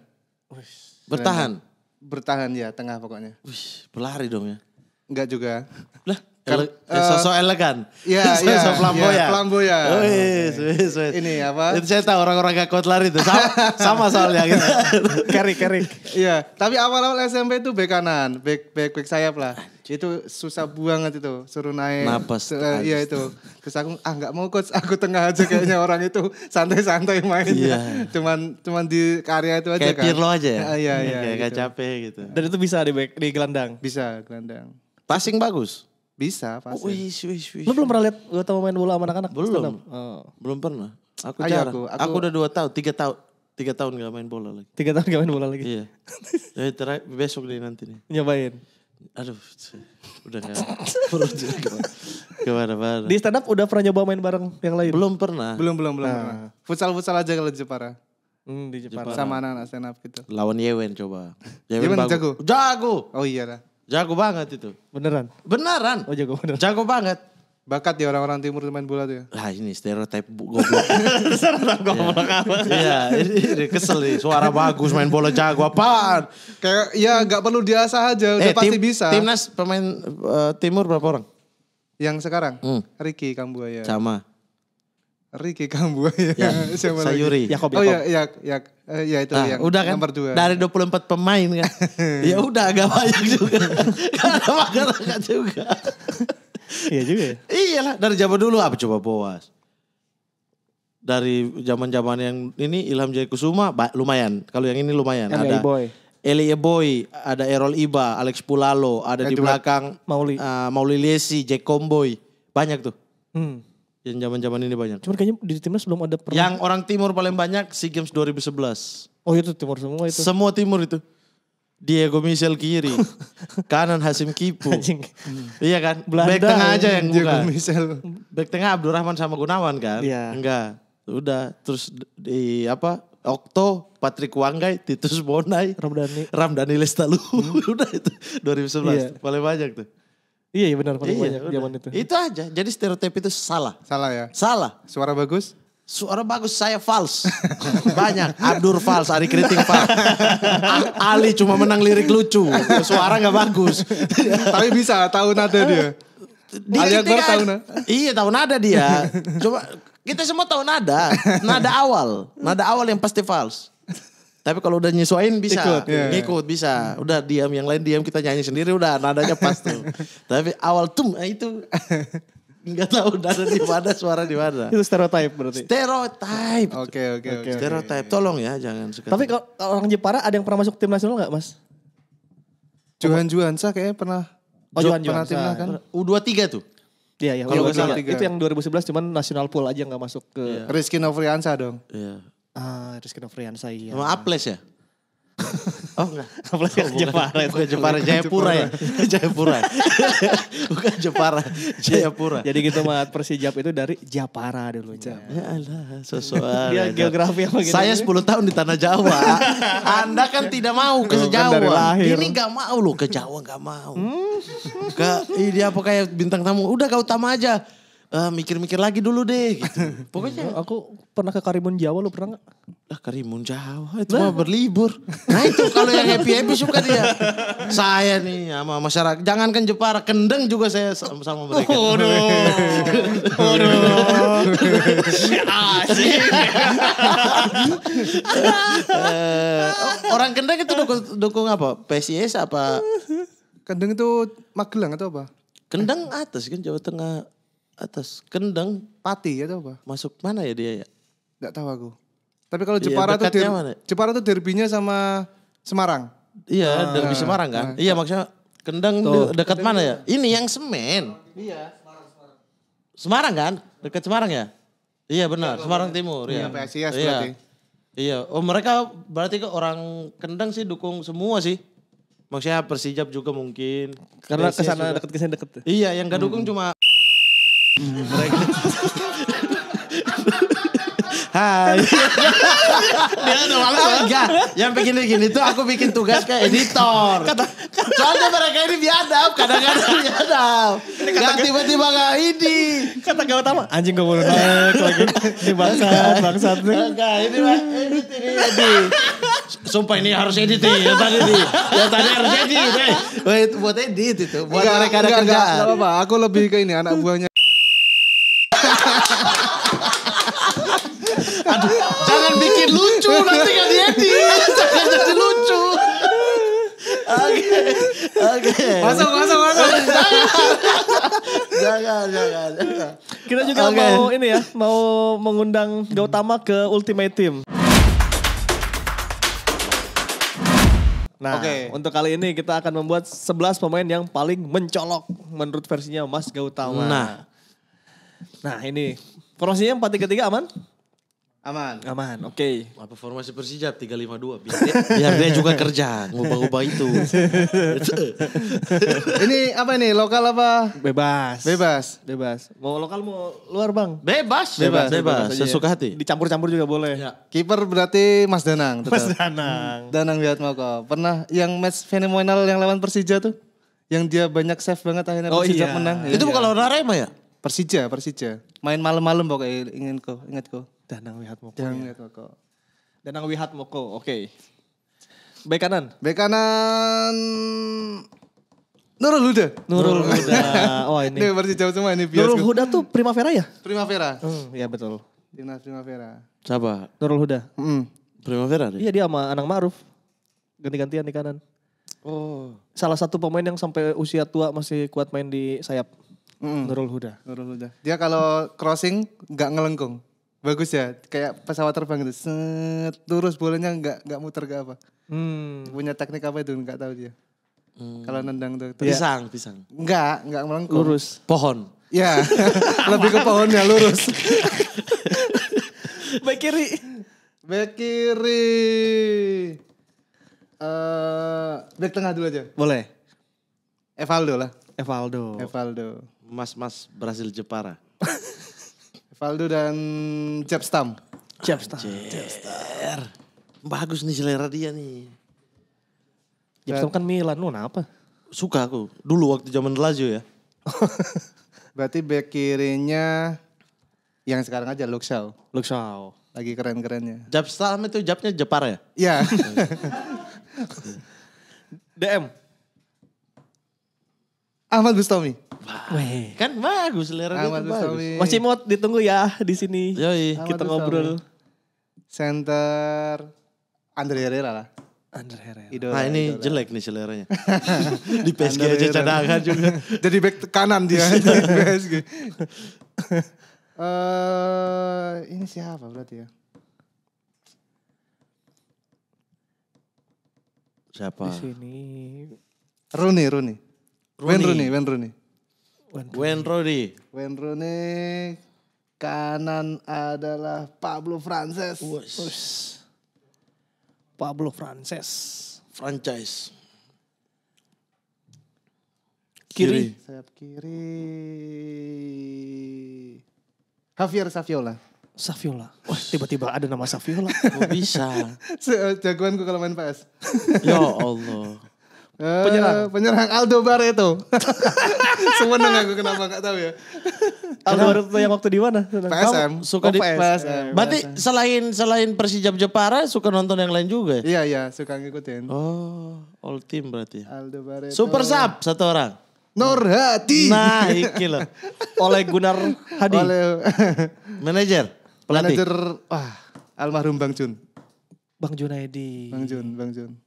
Bertahan. Bertahan ya, tengah pokoknya. Wih, berlari dong ya. Enggak juga. Lah, Ele uh, sosok elegan. Iya, iya. <laughs> sosok flamboyan. Yeah, flamboyan. Oh, yes, sweet, sweet. Ini apa? Itu saya tahu orang-orang gak kuat lari itu. Sama, <laughs> sama soalnya gitu. <laughs> kerik, kerik. Iya, tapi awal-awal SMP itu bek kanan, bek bek bek sayap lah. Itu susah banget itu, suruh naik. Napas. Uh, iya itu. Terus aku ah nggak mau coach, aku tengah aja kayaknya orang itu santai-santai mainnya. Iya. Cuman cuman di karya itu aja Kayak kan. Kayak Pirlo aja ya. Ah, iya, iya. Kayak gitu. capek gitu. Dan itu bisa di di gelandang. Bisa gelandang. Passing bagus. Bisa oh, pasti. Oh, wish, wish, wish. Lu belum pernah lihat gue tau main bola sama anak-anak? Belum. Oh. Belum pernah. Aku Ayo, jarang. Aku, aku, aku, udah dua tahun, tiga tahun. Tiga tahun gak main bola lagi. Tiga tahun gak main bola lagi? Iya. Jadi terakhir, besok deh nanti nih. Nyobain? Aduh, udah gak <laughs> perut Gimana, Di stand up udah pernah nyoba main bareng yang lain? Belum pernah. Belum, belum, belum. Nah. Futsal-futsal aja kalau Jepara. Hmm, di Jepara. Jepara. Sama anak-anak stand up gitu. Lawan Yewen coba. <laughs> Yewen, Yewen jago. Jago. Oh iya lah. Jago banget itu. Beneran? Beneran. Oh jago beneran. Jago banget. Bakat ya orang-orang timur main bola tuh ya? Lah ini stereotip goblok. stereotip <laughs> goblok iya. apa? Iya, ini, kesel nih. Suara bagus, main bola jago, apaan? Kayak ya gak perlu diasah aja, udah eh, pasti tim, bisa. Timnas pemain uh, timur berapa orang? Yang sekarang? Hmm. Ricky Kambuaya. Sama. Ricky Kambuaya. Ya, <laughs> Siapa Sayuri. Lagi? Yakob, Yakob. Oh ya, ya, ya, ya itu nah, yang udah kan? nomor dua. Dari 24 pemain kan. <laughs> ya udah agak banyak juga. <laughs> Karena makan juga. iya juga ya. Iya lah. dari zaman dulu apa coba Boas. Dari zaman-zaman yang ini Ilham Jaya Kusuma lumayan. Kalau yang ini lumayan. Yang ada Boy. Eli Eboy, ada Erol Iba, Alex Pulalo, ada Edward. Eh, di belakang Mauli, uh, Mauli Lesi, Jack Comboy, banyak tuh. Hmm. Yang zaman-zaman ini banyak. Cuman kayaknya di timnas belum ada pernah. Yang orang timur paling banyak SEA Games 2011. Oh itu timur semua itu. Semua timur itu. Diego Michel kiri, <laughs> kanan Hasim Kipu. Hmm. iya kan? Belanda. Back tengah aja yang Diego bukan. Michel. Back tengah Abdurrahman sama Gunawan kan? Iya. Enggak. Udah terus di apa? Okto, Patrick Wanggai, Titus Bonai, Ramdhani, Ramdhani Lestalu. Hmm. <laughs> Udah itu 2011 iya. paling banyak tuh. Iya, iya benar paling iya, banyak zaman itu. Itu aja. Jadi stereotip itu salah. Salah ya? Salah. Suara bagus? Suara bagus saya fals. <laughs> Banyak. Abdur fals, Ari Kriting fals. Ali cuma menang lirik lucu. Suara nggak bagus. <laughs> Tapi bisa tahu nada dia. dia Ali Akbar tahu nada. Iya tahu nada dia. <laughs> Coba kita semua tahu nada. Nada awal. Nada awal yang pasti fals. Tapi kalau udah nyesuain bisa, ikut, yeah. ngikut bisa. Udah diam yang lain diam kita nyanyi sendiri udah nadanya pas tuh. <laughs> Tapi awal tum ah, itu <laughs> nggak tahu nada di mana suara di mana. Itu stereotype berarti. Stereotype. Oke oke oke. Okay, Tolong ya jangan suka. Tapi kalau orang Jepara ada yang pernah masuk tim nasional nggak Mas? Juhan saya kayaknya pernah. Oh Johan Juhan Pernah kan? u tiga tuh. Iya, iya. Kalau iya, itu yang 2011 cuman nasional pool aja nggak masuk ke. Iya. Rizky Novriansa dong. Iya. Uh, ah, Rizky Novriansa iya. Sama Aples ya? oh enggak. <laughs> Aples oh, Jepara. Ya? <laughs> <laughs> Bukan Jepara, Jayapura ya. Jayapura. bukan Jepara, Jayapura. Jadi gitu mah Persijap itu dari Japara dulu. Ya Allah, sesuai. ya, geografi apa gitu. Saya 10 ya? tahun di tanah Jawa. Anda kan tidak mau ke kan Jawa. Ini gak mau loh ke Jawa gak mau. Hmm. Ke, ini iya, apa kayak bintang tamu. Udah kau utama aja ah, mikir-mikir lagi dulu deh gitu. <laughs> Pokoknya aku pernah ke Karimun Jawa lu pernah gak? Ah, Karimun Jawa itu mah berlibur. Nah itu kalau yang happy-happy suka dia. saya nih sama masyarakat. Jangan kan Jepara, kendeng juga saya sama, sama mereka. Waduh. <laughs> Waduh. Asik. Eh, orang kendeng itu dukung, dukung apa? PCS apa? Kendeng itu Magelang atau apa? Kendeng atas kan Jawa Tengah atas kendeng pati ya apa masuk mana ya dia ya nggak tahu aku tapi kalau iya, Jepara ya, tuh der mana? Jepara tuh derbinya sama Semarang iya ah, derby Semarang kan nah. iya maksudnya kendeng tuh. dekat mana ya ini yang semen iya Semarang Semarang, Semarang kan dekat Semarang ya iya benar ya, Semarang iya. Timur iya ya. PSIS iya. berarti iya oh mereka berarti ke orang kendeng sih dukung semua sih maksudnya Persijap juga mungkin karena kesana dekat kesana dekat iya yang gak hmm. dukung hmm. cuma mereka Hai. Dia ada malas. Ah, ya? enggak. Yang bikin gini tuh aku bikin tugas ke editor. Kata, Soalnya mereka ini biadab, kadang-kadang biadab. Ini gak tiba-tiba gak ini. Kata gak utama, anjing gue baru naik lagi. Ini bangsat, bangsa. Enggak, ini mah edit, ini edit. Sumpah ini harus edit nih, ya tadi nih. Ya tadi harus edit. Eh. Wait, buat edit itu, buat mereka ada kerjaan. enggak apa-apa, aku lebih ke ini, anak buahnya Aduh, jangan bikin lucu nanti gak diedit. Jangan jadi lucu. Oke. Oke. Masuk, masuk, masuk. jangan, jangan, jangan. Kita juga okay. mau ini ya, mau mengundang Gautama ke Ultimate Team. Nah, okay. untuk kali ini kita akan membuat 11 pemain yang paling mencolok menurut versinya Mas Gautama. Nah, Nah ini formasinya empat tiga tiga aman? Aman. Aman, oke. Okay. Apa formasi Persija 352 biar dia, biar dia juga kerja ngubah ngubah itu. <laughs> ini apa nih? Lokal apa? Bebas. Bebas. Bebas. Mau lokal mau luar, Bang? Bebas. Bebas, bebas, bebas. Iya. sesuka hati. Dicampur-campur juga boleh. Ya. Kiper berarti Mas Danang tetap. Mas Danang. Hmm. Danang lihat Wiatmoko. Pernah yang match fenomenal yang lawan Persija tuh? Yang dia banyak save banget akhirnya oh, Persija iya. menang. Itu iya. bukan lawan Arema ya? Persija, Persija. Main malam-malam pokoknya ingin kok, ingat kok. Danang wihat moko. Danang iya. wihat Danang Moko, oke. Okay. Bek kanan. Bek kanan Nurul Huda. Nurul Huda. <laughs> Oh ini. Ini Persija semua ini bias. Nurul Huda tuh Primavera ya? Primavera. Hmm, ya betul. Dinas Primavera. Siapa? Nurul Huda. Mm. Primavera nih? Iya dia sama Anang Maruf. Ganti-gantian di kanan. Oh. Salah satu pemain yang sampai usia tua masih kuat main di sayap. Mm. Nurul Huda. Nurul Huda. Dia kalau crossing nggak ngelengkung. Bagus ya, kayak pesawat terbang itu, Set, terus bolanya nggak nggak muter ke apa. Hmm. Punya teknik apa itu nggak tahu dia. Hmm. Kalau nendang tuh. Pisang, pisang. Enggak, enggak melengkung. Lurus. Pohon. Ya, <laughs> lebih ke pohonnya lurus. <laughs> Baik kiri. Baik kiri. Uh, eh, back tengah dulu aja. Boleh. Evaldo lah. Evaldo. Evaldo mas-mas Brasil Jepara. <laughs> Valdo dan Chapstam. Chapstam. Jeb Bagus nih selera dia nih. Chapstam kan Milan, lu oh, apa? Suka aku. Dulu waktu zaman Lazio ya. <laughs> Berarti back kirinya yang sekarang aja Luxau. Luxau. Lagi keren-kerennya. Jeb itu Japnya Jepara ya? Iya. <laughs> DM. Ahmad Bustami. Wah, Kan bagus selera Ahmad Bustami. Mas ditunggu ya di sini. Yoi. Ahmad kita Bustami. ngobrol. Center Andre Herrera lah. Andre Herrera. Idol, nah ini idol, jelek nih seleranya. <laughs> di PSG aja cadangan juga. <laughs> Jadi back kanan dia <laughs> di PSG. uh, ini siapa berarti ya? Siapa? Di sini. Rooney, Rooney. Wayne Rooney. Wayne Rooney. Wayne Rooney. Wayne Rooney. Kanan adalah Pablo Frances. Wush. Wush. Pablo Frances. Franchise. Kiri. kiri. Sayap kiri. Javier Saviola. Saviola. Wah, tiba-tiba ada nama Saviola. Kok bisa? <laughs> Jagoanku kalau main PS. ya Allah. Uh, penyerang. Penyerang Aldo Barreto. <laughs> Semenang aku kenapa gak tahu ya. Aldo Barreto yang waktu di mana? PSM. suka oh, di PSM. PSM. Berarti selain selain Persija Jepara suka nonton yang lain juga ya? Iya iya, suka ngikutin. Oh, all team berarti. Ya? Aldo Barreto. Super sub satu orang. Nur Hadi. Nah, iki loh. Oleh Gunar Hadi. Oleh <laughs> manajer, pelatih. Manajer wah, almarhum Bang Jun. Bang Junaidi. Bang Jun, Bang Jun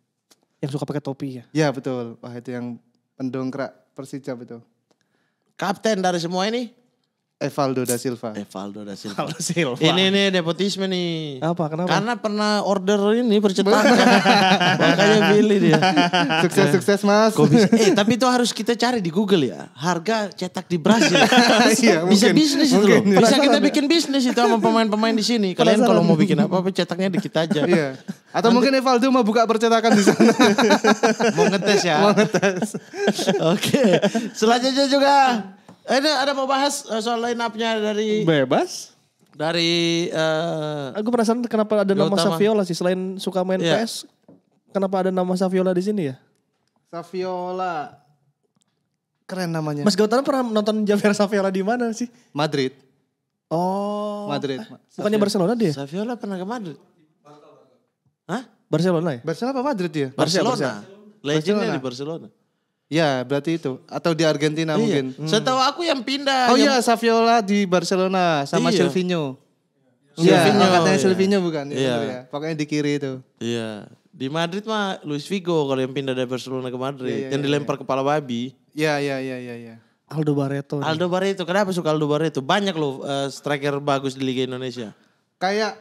yang suka pakai topi ya? Iya betul. Wah itu yang pendongkrak Persija betul. Kapten dari semua ini Evaldo da Silva. Evaldo da Silva. Evaldo Silva. Ini nih nepotisme nih. Apa kenapa? Karena pernah order ini percetakan. <laughs> Makanya pilih dia. sukses sukses Mas. Kok Bisa, eh tapi itu harus kita cari di Google ya. Harga cetak di Brasil. <laughs> iya, bisa mungkin, bisnis itu mungkin, loh. Bisa kita bikin bisnis itu sama pemain-pemain di sini. Kalian kalau mau bikin apa-apa cetaknya di kita aja. Iya. Atau Nanti, mungkin Evaldo mau buka percetakan di sana. <laughs> mau ngetes ya. Mau ngetes. Oke. Okay. Selanjutnya juga ada ada mau bahas eh, soal line up-nya dari Bebas? Dari uh, Aku perasaan kenapa ada nama utama. Saviola sih selain suka main yeah. PS. Kenapa ada nama Saviola di sini ya? Saviola. Keren namanya. Mas Gautama pernah nonton Javier Saviola di mana sih? Madrid. Oh. Madrid. Eh, bukannya Saviola. Barcelona dia? Saviola pernah ke Madrid. Hah? Barcelona ya? Barcelona apa Madrid ya? Barcelona. Barcelona. Legendnya di Barcelona. Ya, berarti itu. Atau di Argentina iya. mungkin. Hmm. Setahu aku yang pindah. Oh iya, yang... iya, Saviola di Barcelona sama iya. Silvinho. Iya, iya Silvinho, katanya iya. Silvinho bukan. Iya. iya. ya. Pokoknya di kiri itu. Iya. Di Madrid mah Luis Vigo kalau yang pindah dari Barcelona ke Madrid. Iya, iya, yang dilempar iya. kepala babi. Iya, iya, iya, iya. iya. Aldo Barreto. Aldo Barreto, kenapa suka Aldo Barreto? Banyak loh uh, striker bagus di Liga Indonesia. Kayak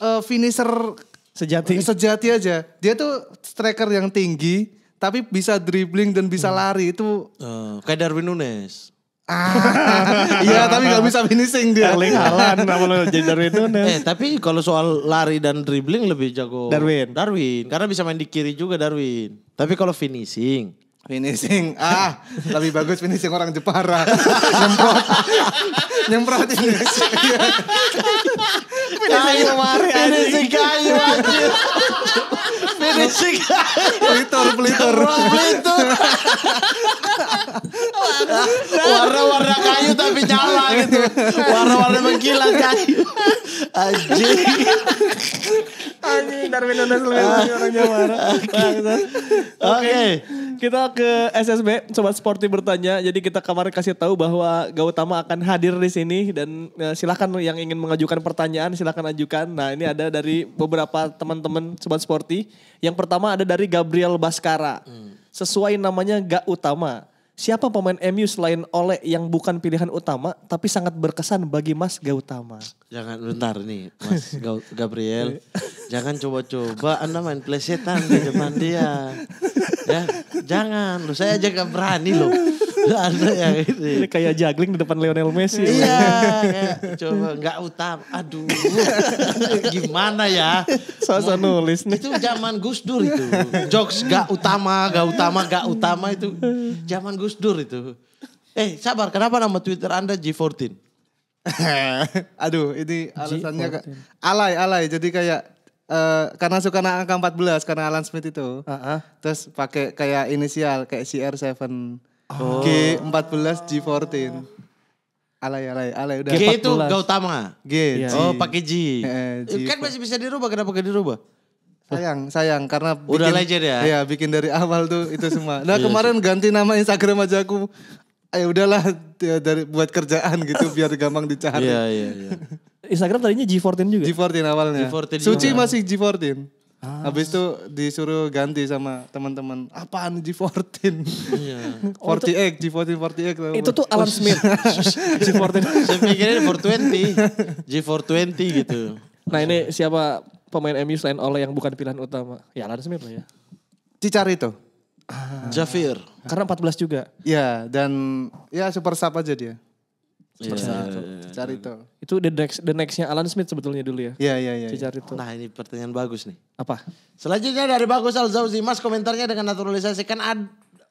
uh, finisher sejati. Sejati aja. Dia tuh striker yang tinggi, tapi bisa dribbling dan bisa hmm. lari itu uh, kayak Darwin Nunes. Ah, iya tapi gak bisa finishing dia. Erling Haaland sama lo jadi Darwin Nunes. Eh tapi kalau soal lari dan dribbling lebih jago Darwin. Darwin karena bisa main di kiri juga Darwin. Tapi kalau finishing Finishing, ah lebih bagus finishing orang Jepara. <laughs> nyemprot, nyemprot ini. finishing kayu, finishing <laughs> kayu. Finishing. Pelitor, pelitor. Pelitor. Warna-warna kayu tapi nyala gitu. Warna-warna mengkilat kayu. aji Anjing Darwin Nunes lebih orang Jawa. Oke kita ke SSB sobat sporty bertanya. Jadi kita kemarin kasih tahu bahwa Gautama akan hadir di sini dan uh, silakan yang ingin mengajukan pertanyaan silahkan ajukan. Nah, ini ada dari beberapa teman-teman sobat sporty. Yang pertama ada dari Gabriel Baskara. Hmm. Sesuai namanya Gak Utama. Siapa pemain MU selain Ole yang bukan pilihan utama tapi sangat berkesan bagi Mas Gautama? Jangan bentar nih Mas <laughs> Gabriel. Iya. jangan coba-coba Anda main plesetan di depan dia. <laughs> ya jangan lu saya aja gak berani lu ada yang gitu. ini kayak juggling di depan Lionel Messi ya. iya ya, coba nggak utam aduh <laughs> gimana ya sosok nulis nih itu zaman Gus Dur itu jokes gak utama gak utama gak utama itu zaman Gus Dur itu eh sabar kenapa nama Twitter anda G14 <laughs> Aduh, ini alasannya G14. alay alay jadi kayak Uh, karena suka anak angka 14 karena Alan Smith itu. Uh -huh. Terus pakai kayak inisial kayak CR7 oh. G14 G14. Alay alay alay udah. G 14. itu Gautama. G. Yeah. Oh, pakai G. Eh, G. Kan masih bisa dirubah kenapa gak dirubah? Sayang, sayang karena bikin, udah legend ya. Iya, bikin dari awal tuh itu semua. Nah, <laughs> iya, kemarin ganti nama Instagram aja aku. Ayo eh, udahlah ya, dari buat kerjaan gitu biar gampang dicari. Iya, iya, iya. <laughs> Instagram tadinya G14 juga. G14 awalnya. G14 Suci juga. masih G14. Ah. Habis itu disuruh ganti sama teman-teman. Apaan G14? Iya. 40X, G14, 40X. Itu tuh Alan Smith. G14. <laughs> Saya pikirnya G420. G420 gitu. Nah ini siapa pemain MU selain Ole yang bukan pilihan utama? Ya Alan Smith lah ya. Cicari itu. Ah. Jafir. Karena 14 juga. Iya dan ya super sub aja dia. Cicarito. Yeah, Cicarito. Itu the next the nextnya Alan Smith sebetulnya dulu ya. Iya iya iya. Cicarito. Iya. Nah ini pertanyaan bagus nih. Apa? Selanjutnya dari Bagus Al Zauzi Mas komentarnya dengan kan ad,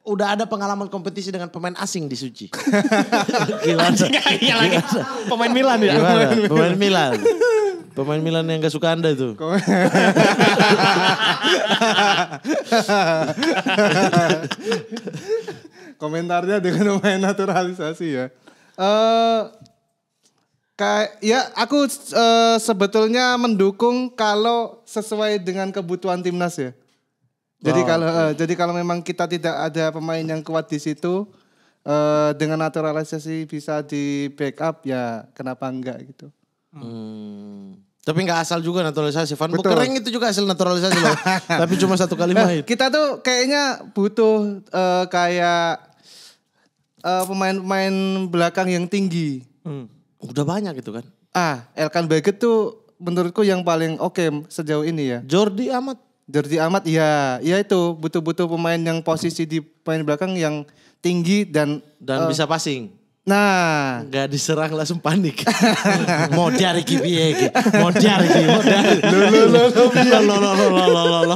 udah ada pengalaman kompetisi dengan pemain asing di Suci. <laughs> Gila. Iya lagi. Pemain Milan ya. Gimana? Pemain Milan. Pemain Milan yang gak suka anda tuh. <laughs> Komentarnya dengan pemain naturalisasi ya. Uh, kayak ya aku uh, sebetulnya mendukung kalau sesuai dengan kebutuhan timnas ya. Jadi oh, kalau okay. uh, eh, jadi kalau memang kita tidak ada pemain yang kuat di situ uh, dengan naturalisasi bisa di backup ya kenapa enggak gitu. Hmm. Tapi nggak asal juga naturalisasi. Van Betul. itu juga hasil naturalisasi loh. <laughs> Tapi cuma satu kali nah, main. Kita tuh kayaknya butuh uh, kayak pemain eh, pemain-pemain belakang yang tinggi. Hmm. Udah banyak gitu kan? Ah, Elkan Baget tuh menurutku yang paling oke okay sejauh ini ya. Jordi Amat. Jordi Amat ya, ya itu butuh-butuh pemain yang posisi di pemain belakang yang tinggi dan dan uh, bisa passing. Nah, nggak diserang langsung panik. <laughs> mau iki piye iki? Modar iki, modar. Lo lo lo lo lo lo lo lo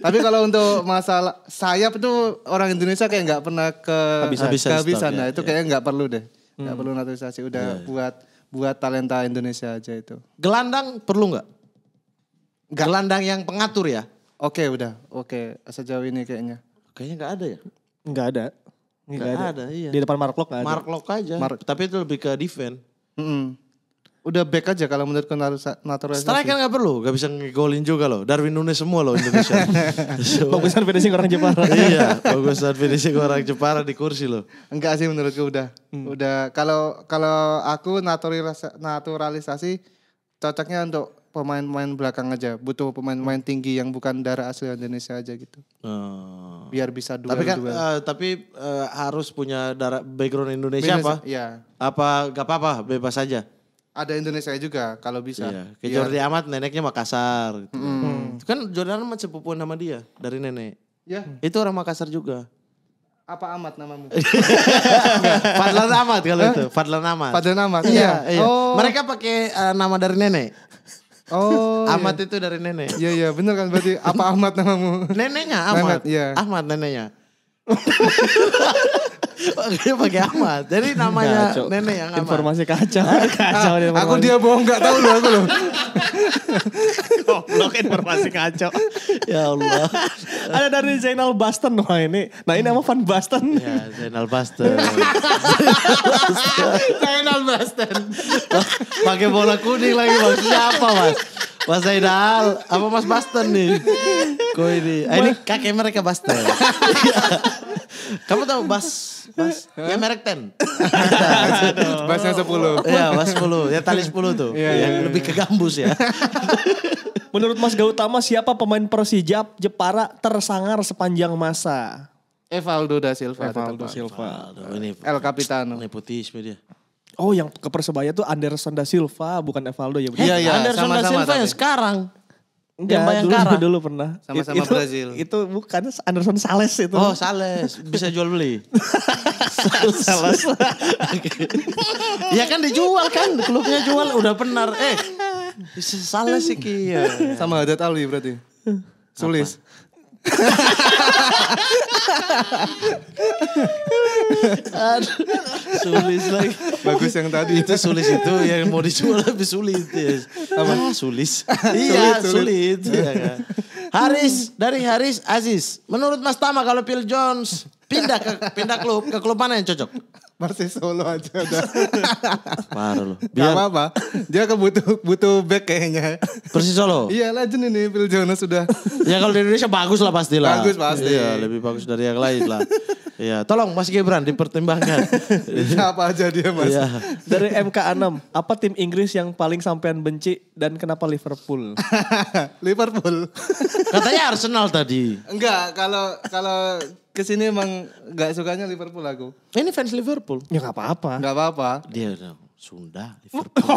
Tapi kalau untuk masalah sayap itu orang Indonesia kayak nggak pernah ke habis-habisan. Kehabisan, nah, ya, itu ya. kayak nggak perlu deh. Nggak hmm. perlu naturalisasi, udah ya, ya. buat buat talenta Indonesia aja itu. Gelandang perlu nggak? Gelandang yang pengatur ya? Oke, udah. Oke, sejauh ini kayaknya. Kayaknya nggak ada ya? Enggak ada. Gak, gak ada. ada iya. Di depan Mark Locke gak ada. Mark Locke aja. Mark... Tapi itu lebih ke defense. Mm -hmm. Udah back aja kalau menurut naturalisasi. Striker gak perlu, gak bisa ngegolin juga loh. Darwin Nunes semua loh Indonesia. <laughs> so, bagusan finishing orang Jepara. <laughs> iya, bagusan finishing orang Jepara di kursi loh. Enggak sih menurutku udah. Hmm. Udah kalau kalau aku naturalisasi, naturalisasi cocoknya untuk pemain-pemain belakang aja butuh pemain-pemain tinggi yang bukan darah asli Indonesia aja gitu hmm. biar bisa duel tapi kan duel. Uh, tapi uh, harus punya darah background Indonesia Indonesia, apa ya apa gak apa-apa bebas saja. ada Indonesia juga kalau bisa. Iya. ke biar... Jordi Amat neneknya Makassar gitu. hmm. Hmm. Kan Jordi Amat sepupu nama dia dari nenek. Ya. hmm. Itu orang Makassar juga. Apa Amat namamu? <laughs> Fadlan Amat kalau itu. Fadlan Amat. Fadlan Amat. Iya. iya. iya. Oh. Mereka pakai uh, nama dari nenek. Oh. Iya. Ahmad iya. itu dari nenek. Iya iya bener kan berarti apa Ahmad namamu? Neneknya Ahmad. Ahmad iya. Ahmad neneknya. Makanya pakai Ahmad. Jadi namanya kacau. nenek yang Ahmad. Informasi kacau. <laughs> kacau ah, informasi. Aku dia bohong gak tahu loh aku loh. Goblok informasi kacau. ya Allah. Ada dari Zainal Basten loh ini. Nah ini nama Van Basten. Ya Zainal Basten. <laughs> Zainal Basten. Pakai bola kuning lagi mas. Siapa mas? Mas Aidal, apa Mas Baston nih? Kok ini, ah, ini kakek mereka Baston. <laughs> Kamu tahu Bas? Bas, ya merek ten. Basnya sepuluh. Iya, Bas sepuluh. Ya tali sepuluh tuh. Iya, ya, ya, lebih ke gambus ya. <laughs> Menurut Mas Gautama, siapa pemain Persija Jepara tersangar sepanjang masa? Evaldo da Silva. Evaldo Silva. Evaldo. Ini El Capitano. Ini putih dia. Oh yang ke Persebaya tuh Anderson da Silva bukan Evaldo ya? Iya iya. Anderson sama, da Silva yang sekarang. Enggak, yang dulu, sekarang. dulu pernah. Sama-sama itu, Brazil. Itu bukan Anderson Sales itu. Oh Sales, bisa jual beli. <laughs> Sales. ya kan dijual kan, klubnya jual udah benar. Eh Sales sih kia. Ya. Sama Haddad Ali berarti. Sulis sulis lagi. Bagus yang tadi. Itu sulis itu yang mau dijual lebih sulit. Apa? Ah, sulis. iya, sulit. sulit. ya, kan? Haris, dari Haris Aziz. Menurut Mas Tama kalau Phil Jones pindah ke pindah klub ke klub mana yang cocok? Persis Solo aja udah. <laughs> Parah loh. Biar... Gak apa-apa. Dia kebutuh kan butuh butuh back kayaknya. Persis Solo? iya legend ini Phil Jonas sudah. ya kalau di Indonesia bagus lah pasti lah. Bagus pasti. Iya lebih bagus dari yang lain lah. Iya, tolong Mas Gibran dipertimbangkan. apa aja dia Mas. Iya. Dari MK6, apa tim Inggris yang paling sampean benci dan kenapa Liverpool? <laughs> Liverpool. Katanya Arsenal tadi. Enggak, kalau kalau kesini emang nggak sukanya Liverpool aku. Saya ini fans Liverpool. Ya gak apa-apa. Gak apa-apa. Dia Sunda, Liverpool.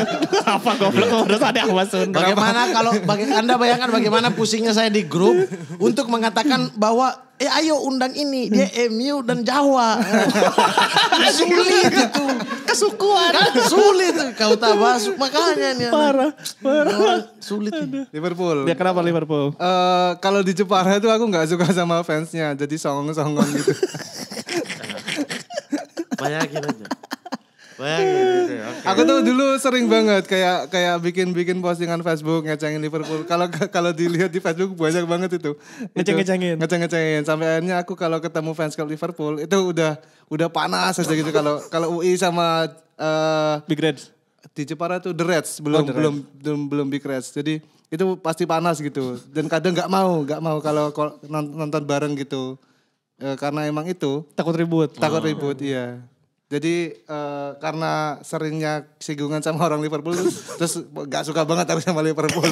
<laughs> apa goblok harus iya. ada apa Sunda. Bagaimana kalau bagi Anda bayangkan bagaimana pusingnya saya di grup untuk mengatakan bahwa eh ayo undang ini dia MU dan Jawa. <laughs> sulit itu. Kesukuan. Kan sulit kau tak masuk makanya nih. Parah, parah. sulit ini. Liverpool. Ya kenapa Liverpool? Uh, kalau di Jepara itu aku nggak suka sama fansnya jadi songong-songong gitu. <laughs> bayangin aja bayangin gitu, ya, okay. aku tuh dulu sering banget kayak kayak bikin bikin postingan Facebook ngecengin Liverpool kalau kalau dilihat di Facebook banyak banget itu ngeceng ngecengin ngeceng ngecengin sampai akhirnya aku kalau ketemu fans klub Liverpool itu udah udah panas aja gitu kalau kalau UI sama uh, Big Reds di Jepara tuh The Reds belum oh, the Reds. belum belum belum Big Reds jadi itu pasti panas gitu dan kadang nggak mau nggak mau kalau nonton bareng gitu e, karena emang itu takut ribut takut oh. ribut iya jadi uh, karena seringnya singgungan sama orang Liverpool terus gak suka banget tapi sama Liverpool.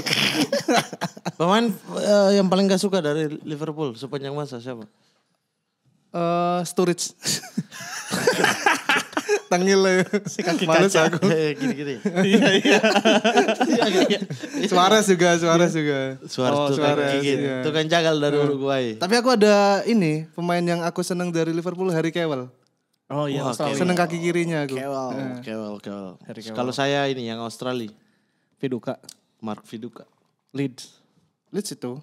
<laughs> Pemain uh, yang paling gak suka dari Liverpool sepanjang masa siapa? Uh, Sturridge. <laughs> Tangil lah ya. Si kaki Males kaca. aku. <laughs> Iya, gini-gini. iya, iya. Suarez juga, Suarez juga. Suarez, oh, tukang Suarez. Gigit. Iya. Tukang jagal dari hmm. Uruguay. Tapi aku ada ini, pemain yang aku senang dari Liverpool, Harry Kewell. Oh iya, oh, Australia. Seneng kaki kirinya aku. Kewal, eh. Nah. kewal, kewal. Kalau saya ini yang Australia. Viduka. Mark Viduka. Leeds. Leeds itu.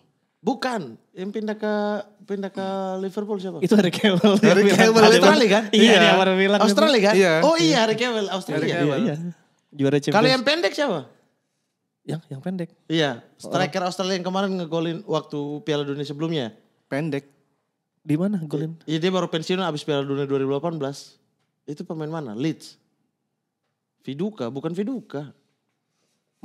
Bukan, yang pindah ke pindah ke Liverpool siapa? Itu Harry Kewal. Harry Kewal Australia kan? Iya, iya. Dia bilang. Australia kan? Iya. Oh iya, Harry Kewel Australia. Harry Iya, iya. Juara Champions. Kalau yang pendek siapa? Yang yang pendek. Iya, striker oh. Australia yang kemarin ngegolin waktu Piala Dunia sebelumnya. Pendek. Di mana iya, golin? Iya dia baru pensiun abis Piala Dunia 2018. Itu pemain mana? Leeds. Viduka, bukan Viduka.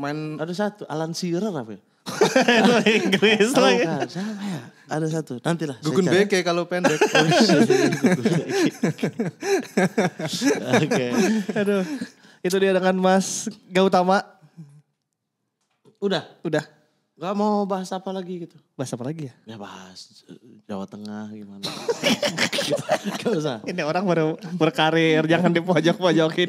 Main ada satu Alan Shearer apa ya? <laughs> Itu Inggris lagi. Kan? Siapa ya? Ada satu. Nantilah. Gugun Beke kalau pendek. Oh, iya, iya, Oke. Okay. Aduh. Itu dia dengan Mas Gautama. Udah. Udah. Gak mau bahas apa lagi gitu. Bahas apa lagi ya? Ya bahas eh, Jawa Tengah gimana. <laughs> Gitu. Gak usah. Ini orang baru berkarir, jangan dipojok-pojokin iya,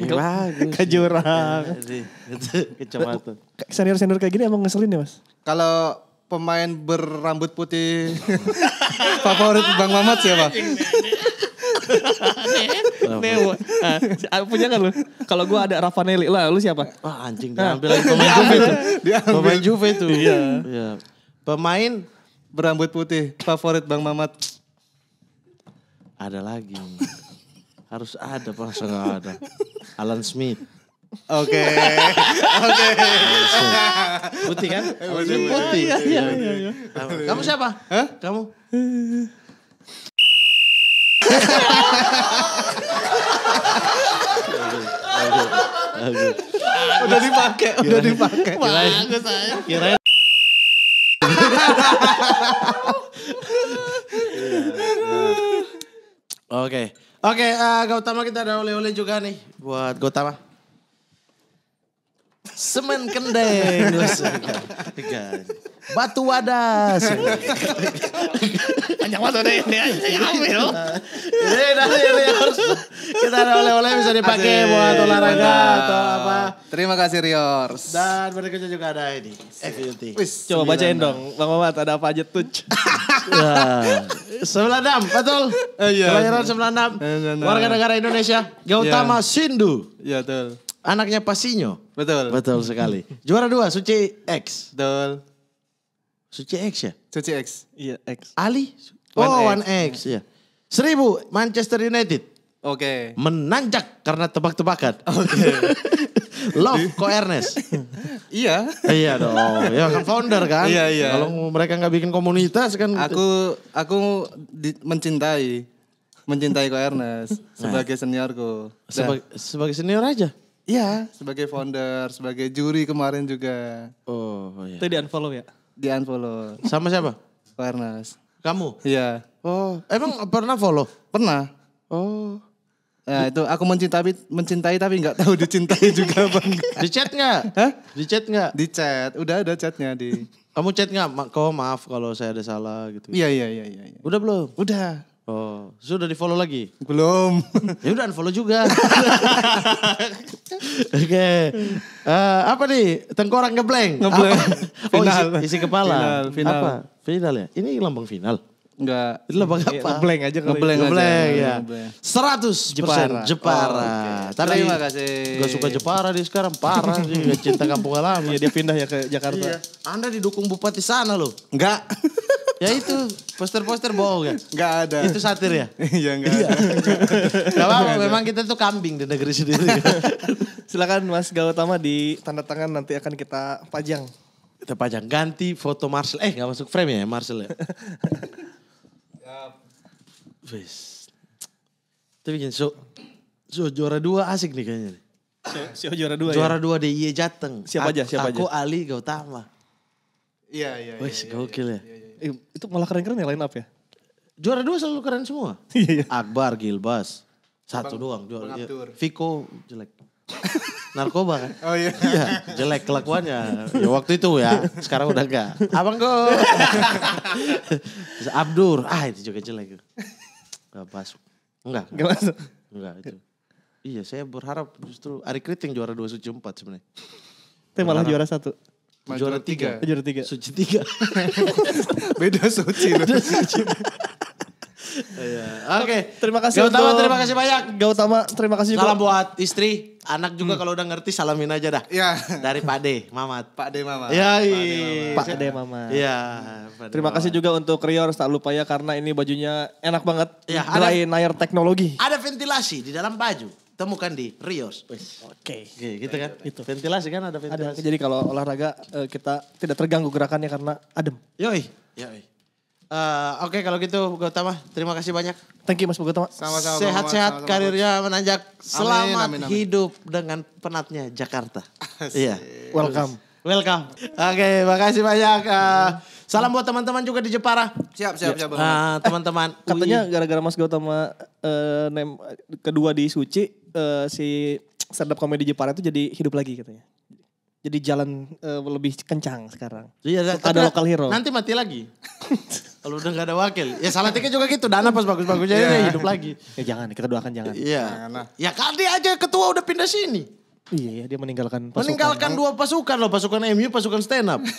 ke, ke jurang. Iya, iya, Kecamatan. Eh, senior-senior kayak gini emang ngeselin ya mas? Kalau pemain berambut putih <laughs> favorit Bang Mamat siapa? <laughs> Neo. Ah, ah, punya kan lu? Kalau gue ada Ravanelli lah, lu siapa? Wah anjing, dia ambil lagi ah. pemain Juve tuh. <laughs> Dia ambil. Pemain Juve tuh. Iya. iya. Pemain berambut putih favorit Bang Mamat. Ada lagi. Harus ada, masa gak ada. Alan Smith. Oke. Oke. Putih kan? Putih. Putih. Iya, iya, iya, Kamu siapa? Hah? Kamu? udah dipakai, udah dipakai. Bagus saya. Kirain Oke. Oke, eh, Gautama kita ada oleh-oleh juga nih buat Gautama. Semen kendeng. Batu wadas. banyak banget deh. Ini ambil. Jadi nanti ini harus kita ada oleh-oleh bisa dipakai buat olahraga atau apa. Terima kasih Riors. Dan berikutnya juga ada ini. FUT. Coba bacain dong. Bang Mamat ada apa aja tuh. Sembilan enam, betul. Eh, iya. Kelahiran eh, sembilan enam. Warga negara Indonesia. Gautama iya. Sindu. Iya betul. Anaknya Pasinyo. Betul. Betul sekali. Juara dua Suci X. Betul. Suci X ya? Suci X. Iya, X. Ali? Oh, One X, One X ya. Seribu Manchester United. Oke. Okay. Menanjak karena tebak-tebakan. Oke. Okay. <laughs> Love ko Ernest. <laughs> iya. iya dong. Ya kan founder kan. Iya iya. Kalau mereka nggak bikin komunitas kan. Aku aku di, mencintai mencintai ko Ernest nah. sebagai seniorku. Nah. sebagai senior aja. Iya, sebagai founder, sebagai juri kemarin juga. Oh, oh iya. Itu di unfollow ya? Di unfollow. Sama siapa? Fairness. Kamu? Iya. Oh, emang pernah follow? Pernah. Oh. Ya, itu aku mencintai mencintai tapi nggak tahu dicintai <laughs> juga bang. Di chat nggak? Hah? Di chat nggak? Di chat, udah ada chatnya di. Kamu chat nggak? Kok kau maaf kalau saya ada salah gitu. Iya iya iya iya. iya. Udah belum? Udah. Oh, sudah di follow lagi? Belum. <laughs> ya udah unfollow juga. <laughs> Oke. okay. Uh, eh, apa nih? Tengkorak ngeblank. Ngeblank. Oh, isi, isi kepala. Final, final. Apa? Final ya? Ini lambang final. Enggak. Itu lebak apa? Ngeblank aja kali. Ngeblank, ngeblank ya. Seratus persen Jepara. Jepara. Oh, okay. Tapi Terima kasih. Gak suka Jepara dia sekarang. Parah sih. Gak cinta kampung alam Iya dia pindah ya ke Jakarta. Iya. Anda didukung bupati sana loh. Enggak. ya itu poster-poster bohong ya? Enggak ada. Itu satir ya? <laughs> Iya enggak iya. ada. <laughs> Gak apa-apa memang kita tuh kambing di negeri sendiri. <laughs> Silakan Mas Gautama di tanda tangan nanti akan kita pajang. Kita pajang ganti foto Marcel. Eh gak masuk frame ya Marcel ya. Wis. tapi bikin show, show juara dua asik nih kayaknya. Nih. Show, show juara dua juara ya? Juara dua DIY Jateng. Siapa aja? Siapa aku, aja? Aku Ali Gautama. Iya, iya, iya. Wes iya, iya, gokil ya. Iya, eh, itu malah keren-keren ya line up ya? Juara dua selalu keren semua. <laughs> Akbar, Gilbas. Satu Bang, doang. Juara, ya. Viko jelek narkoba kan? Oh iya. Iya, jelek kelakuannya. Ya waktu itu ya, sekarang udah enggak. Abang kok. <laughs> Abdur, ah itu juga jelek. Enggak masuk. Enggak. Enggak masuk. Enggak itu. Iya, saya berharap justru Ari Kriting juara dua suci empat sebenarnya. Tapi malah juara satu. Juara tiga. Juara tiga. Suci tiga. <laughs> Beda suci. Beda suci. <laughs> Iya. Oke. Okay. Terima kasih. Gautama untuk... terima kasih banyak. Gautama terima kasih juga. Salam buat istri, anak juga hmm. kalau udah ngerti salamin aja dah. Iya. Dari Pak De, Mamat. Pak De, Mamat. Iya. Pak De, iya. Mamat. Iya. Terima Mama. kasih juga untuk Rior tak lupa ya karena ini bajunya enak banget. Iya. Ada air teknologi. Ada ventilasi di dalam baju temukan di Rios. Oke. Okay. Gitu kan? Itu. Ventilasi kan ada ventilasi. Ada. Jadi kalau olahraga eh, kita tidak terganggu gerakannya karena adem. Yoi. Yoi. Uh, Oke okay, kalau gitu Gautama terima kasih banyak. Thank you Mas Gautama. sama Sehat-sehat karirnya menanjak. Amin, Selamat amin, amin. hidup dengan penatnya Jakarta. Iya. yeah. Welcome. Welcome. Oke okay, makasih banyak. Uh, salam buat teman-teman juga di Jepara. Siap siap siap. Uh, teman-teman. Eh, <laughs> katanya gara-gara Mas Gautama uh, eh, name, kedua di Suci uh, si stand up komedi Jepara itu jadi hidup lagi katanya jadi jalan uh, lebih kencang sekarang. Iya, ada lokal hero. Nanti mati lagi. <laughs> Kalau udah gak ada wakil. Ya salah tiga juga gitu. Dana pas bagus-bagusnya yeah. ya hidup lagi. Ya jangan, kita doakan jangan. Iya. ya kali aja ketua udah pindah sini. Iya, iya, dia meninggalkan pasukan. Meninggalkan dua pasukan loh, pasukan MU, pasukan stand up. <laughs>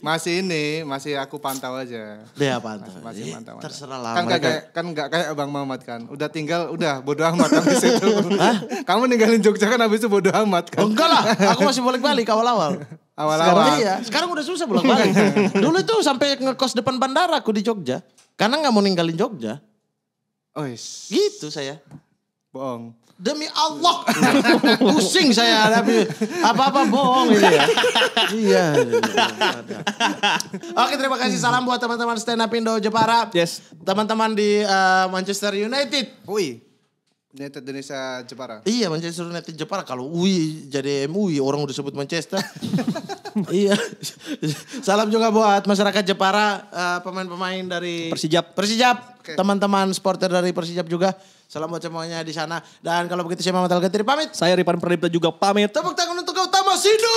Masih ini, masih aku pantau aja. Iya pantau. Masih, masih iya, pantau. Ya, terserah lah. Kan gak kayak kan nggak kayak Abang Mamat kan. Udah tinggal, udah bodo amat habis itu. Hah? Kamu ninggalin Jogja kan habis itu bodo amat kan. Oh, enggak lah, aku masih balik-balik awal-awal. <laughs> Awal-awal. Sekarang, iya. Sekarang udah susah bolak balik. <laughs> Dulu itu sampai ngekos depan bandara aku di Jogja. Karena nggak mau ninggalin Jogja. Oh, yes. Gitu saya. Bohong. Demi Allah. <laughs> Pusing saya tapi apa-apa bohong ini ya. <laughs> iya. Oke, terima kasih salam buat teman-teman stand up Indo Jepara. Yes. Teman-teman di uh, Manchester United. Wih. United Indonesia Jepara. Iya Manchester United Jepara kalau UI jadi MUI orang udah sebut Manchester. <laughs> iya. Salam juga buat masyarakat Jepara eh, pemain-pemain uh, dari Persijap. Persijap. Okay. Teman-teman supporter dari Persijap juga. Salam buat semuanya di sana. Dan kalau begitu saya Muhammad Al-Gatiri pamit. Saya Ripan Pradipta juga pamit. Tepuk tangan untuk Gautama Sidu.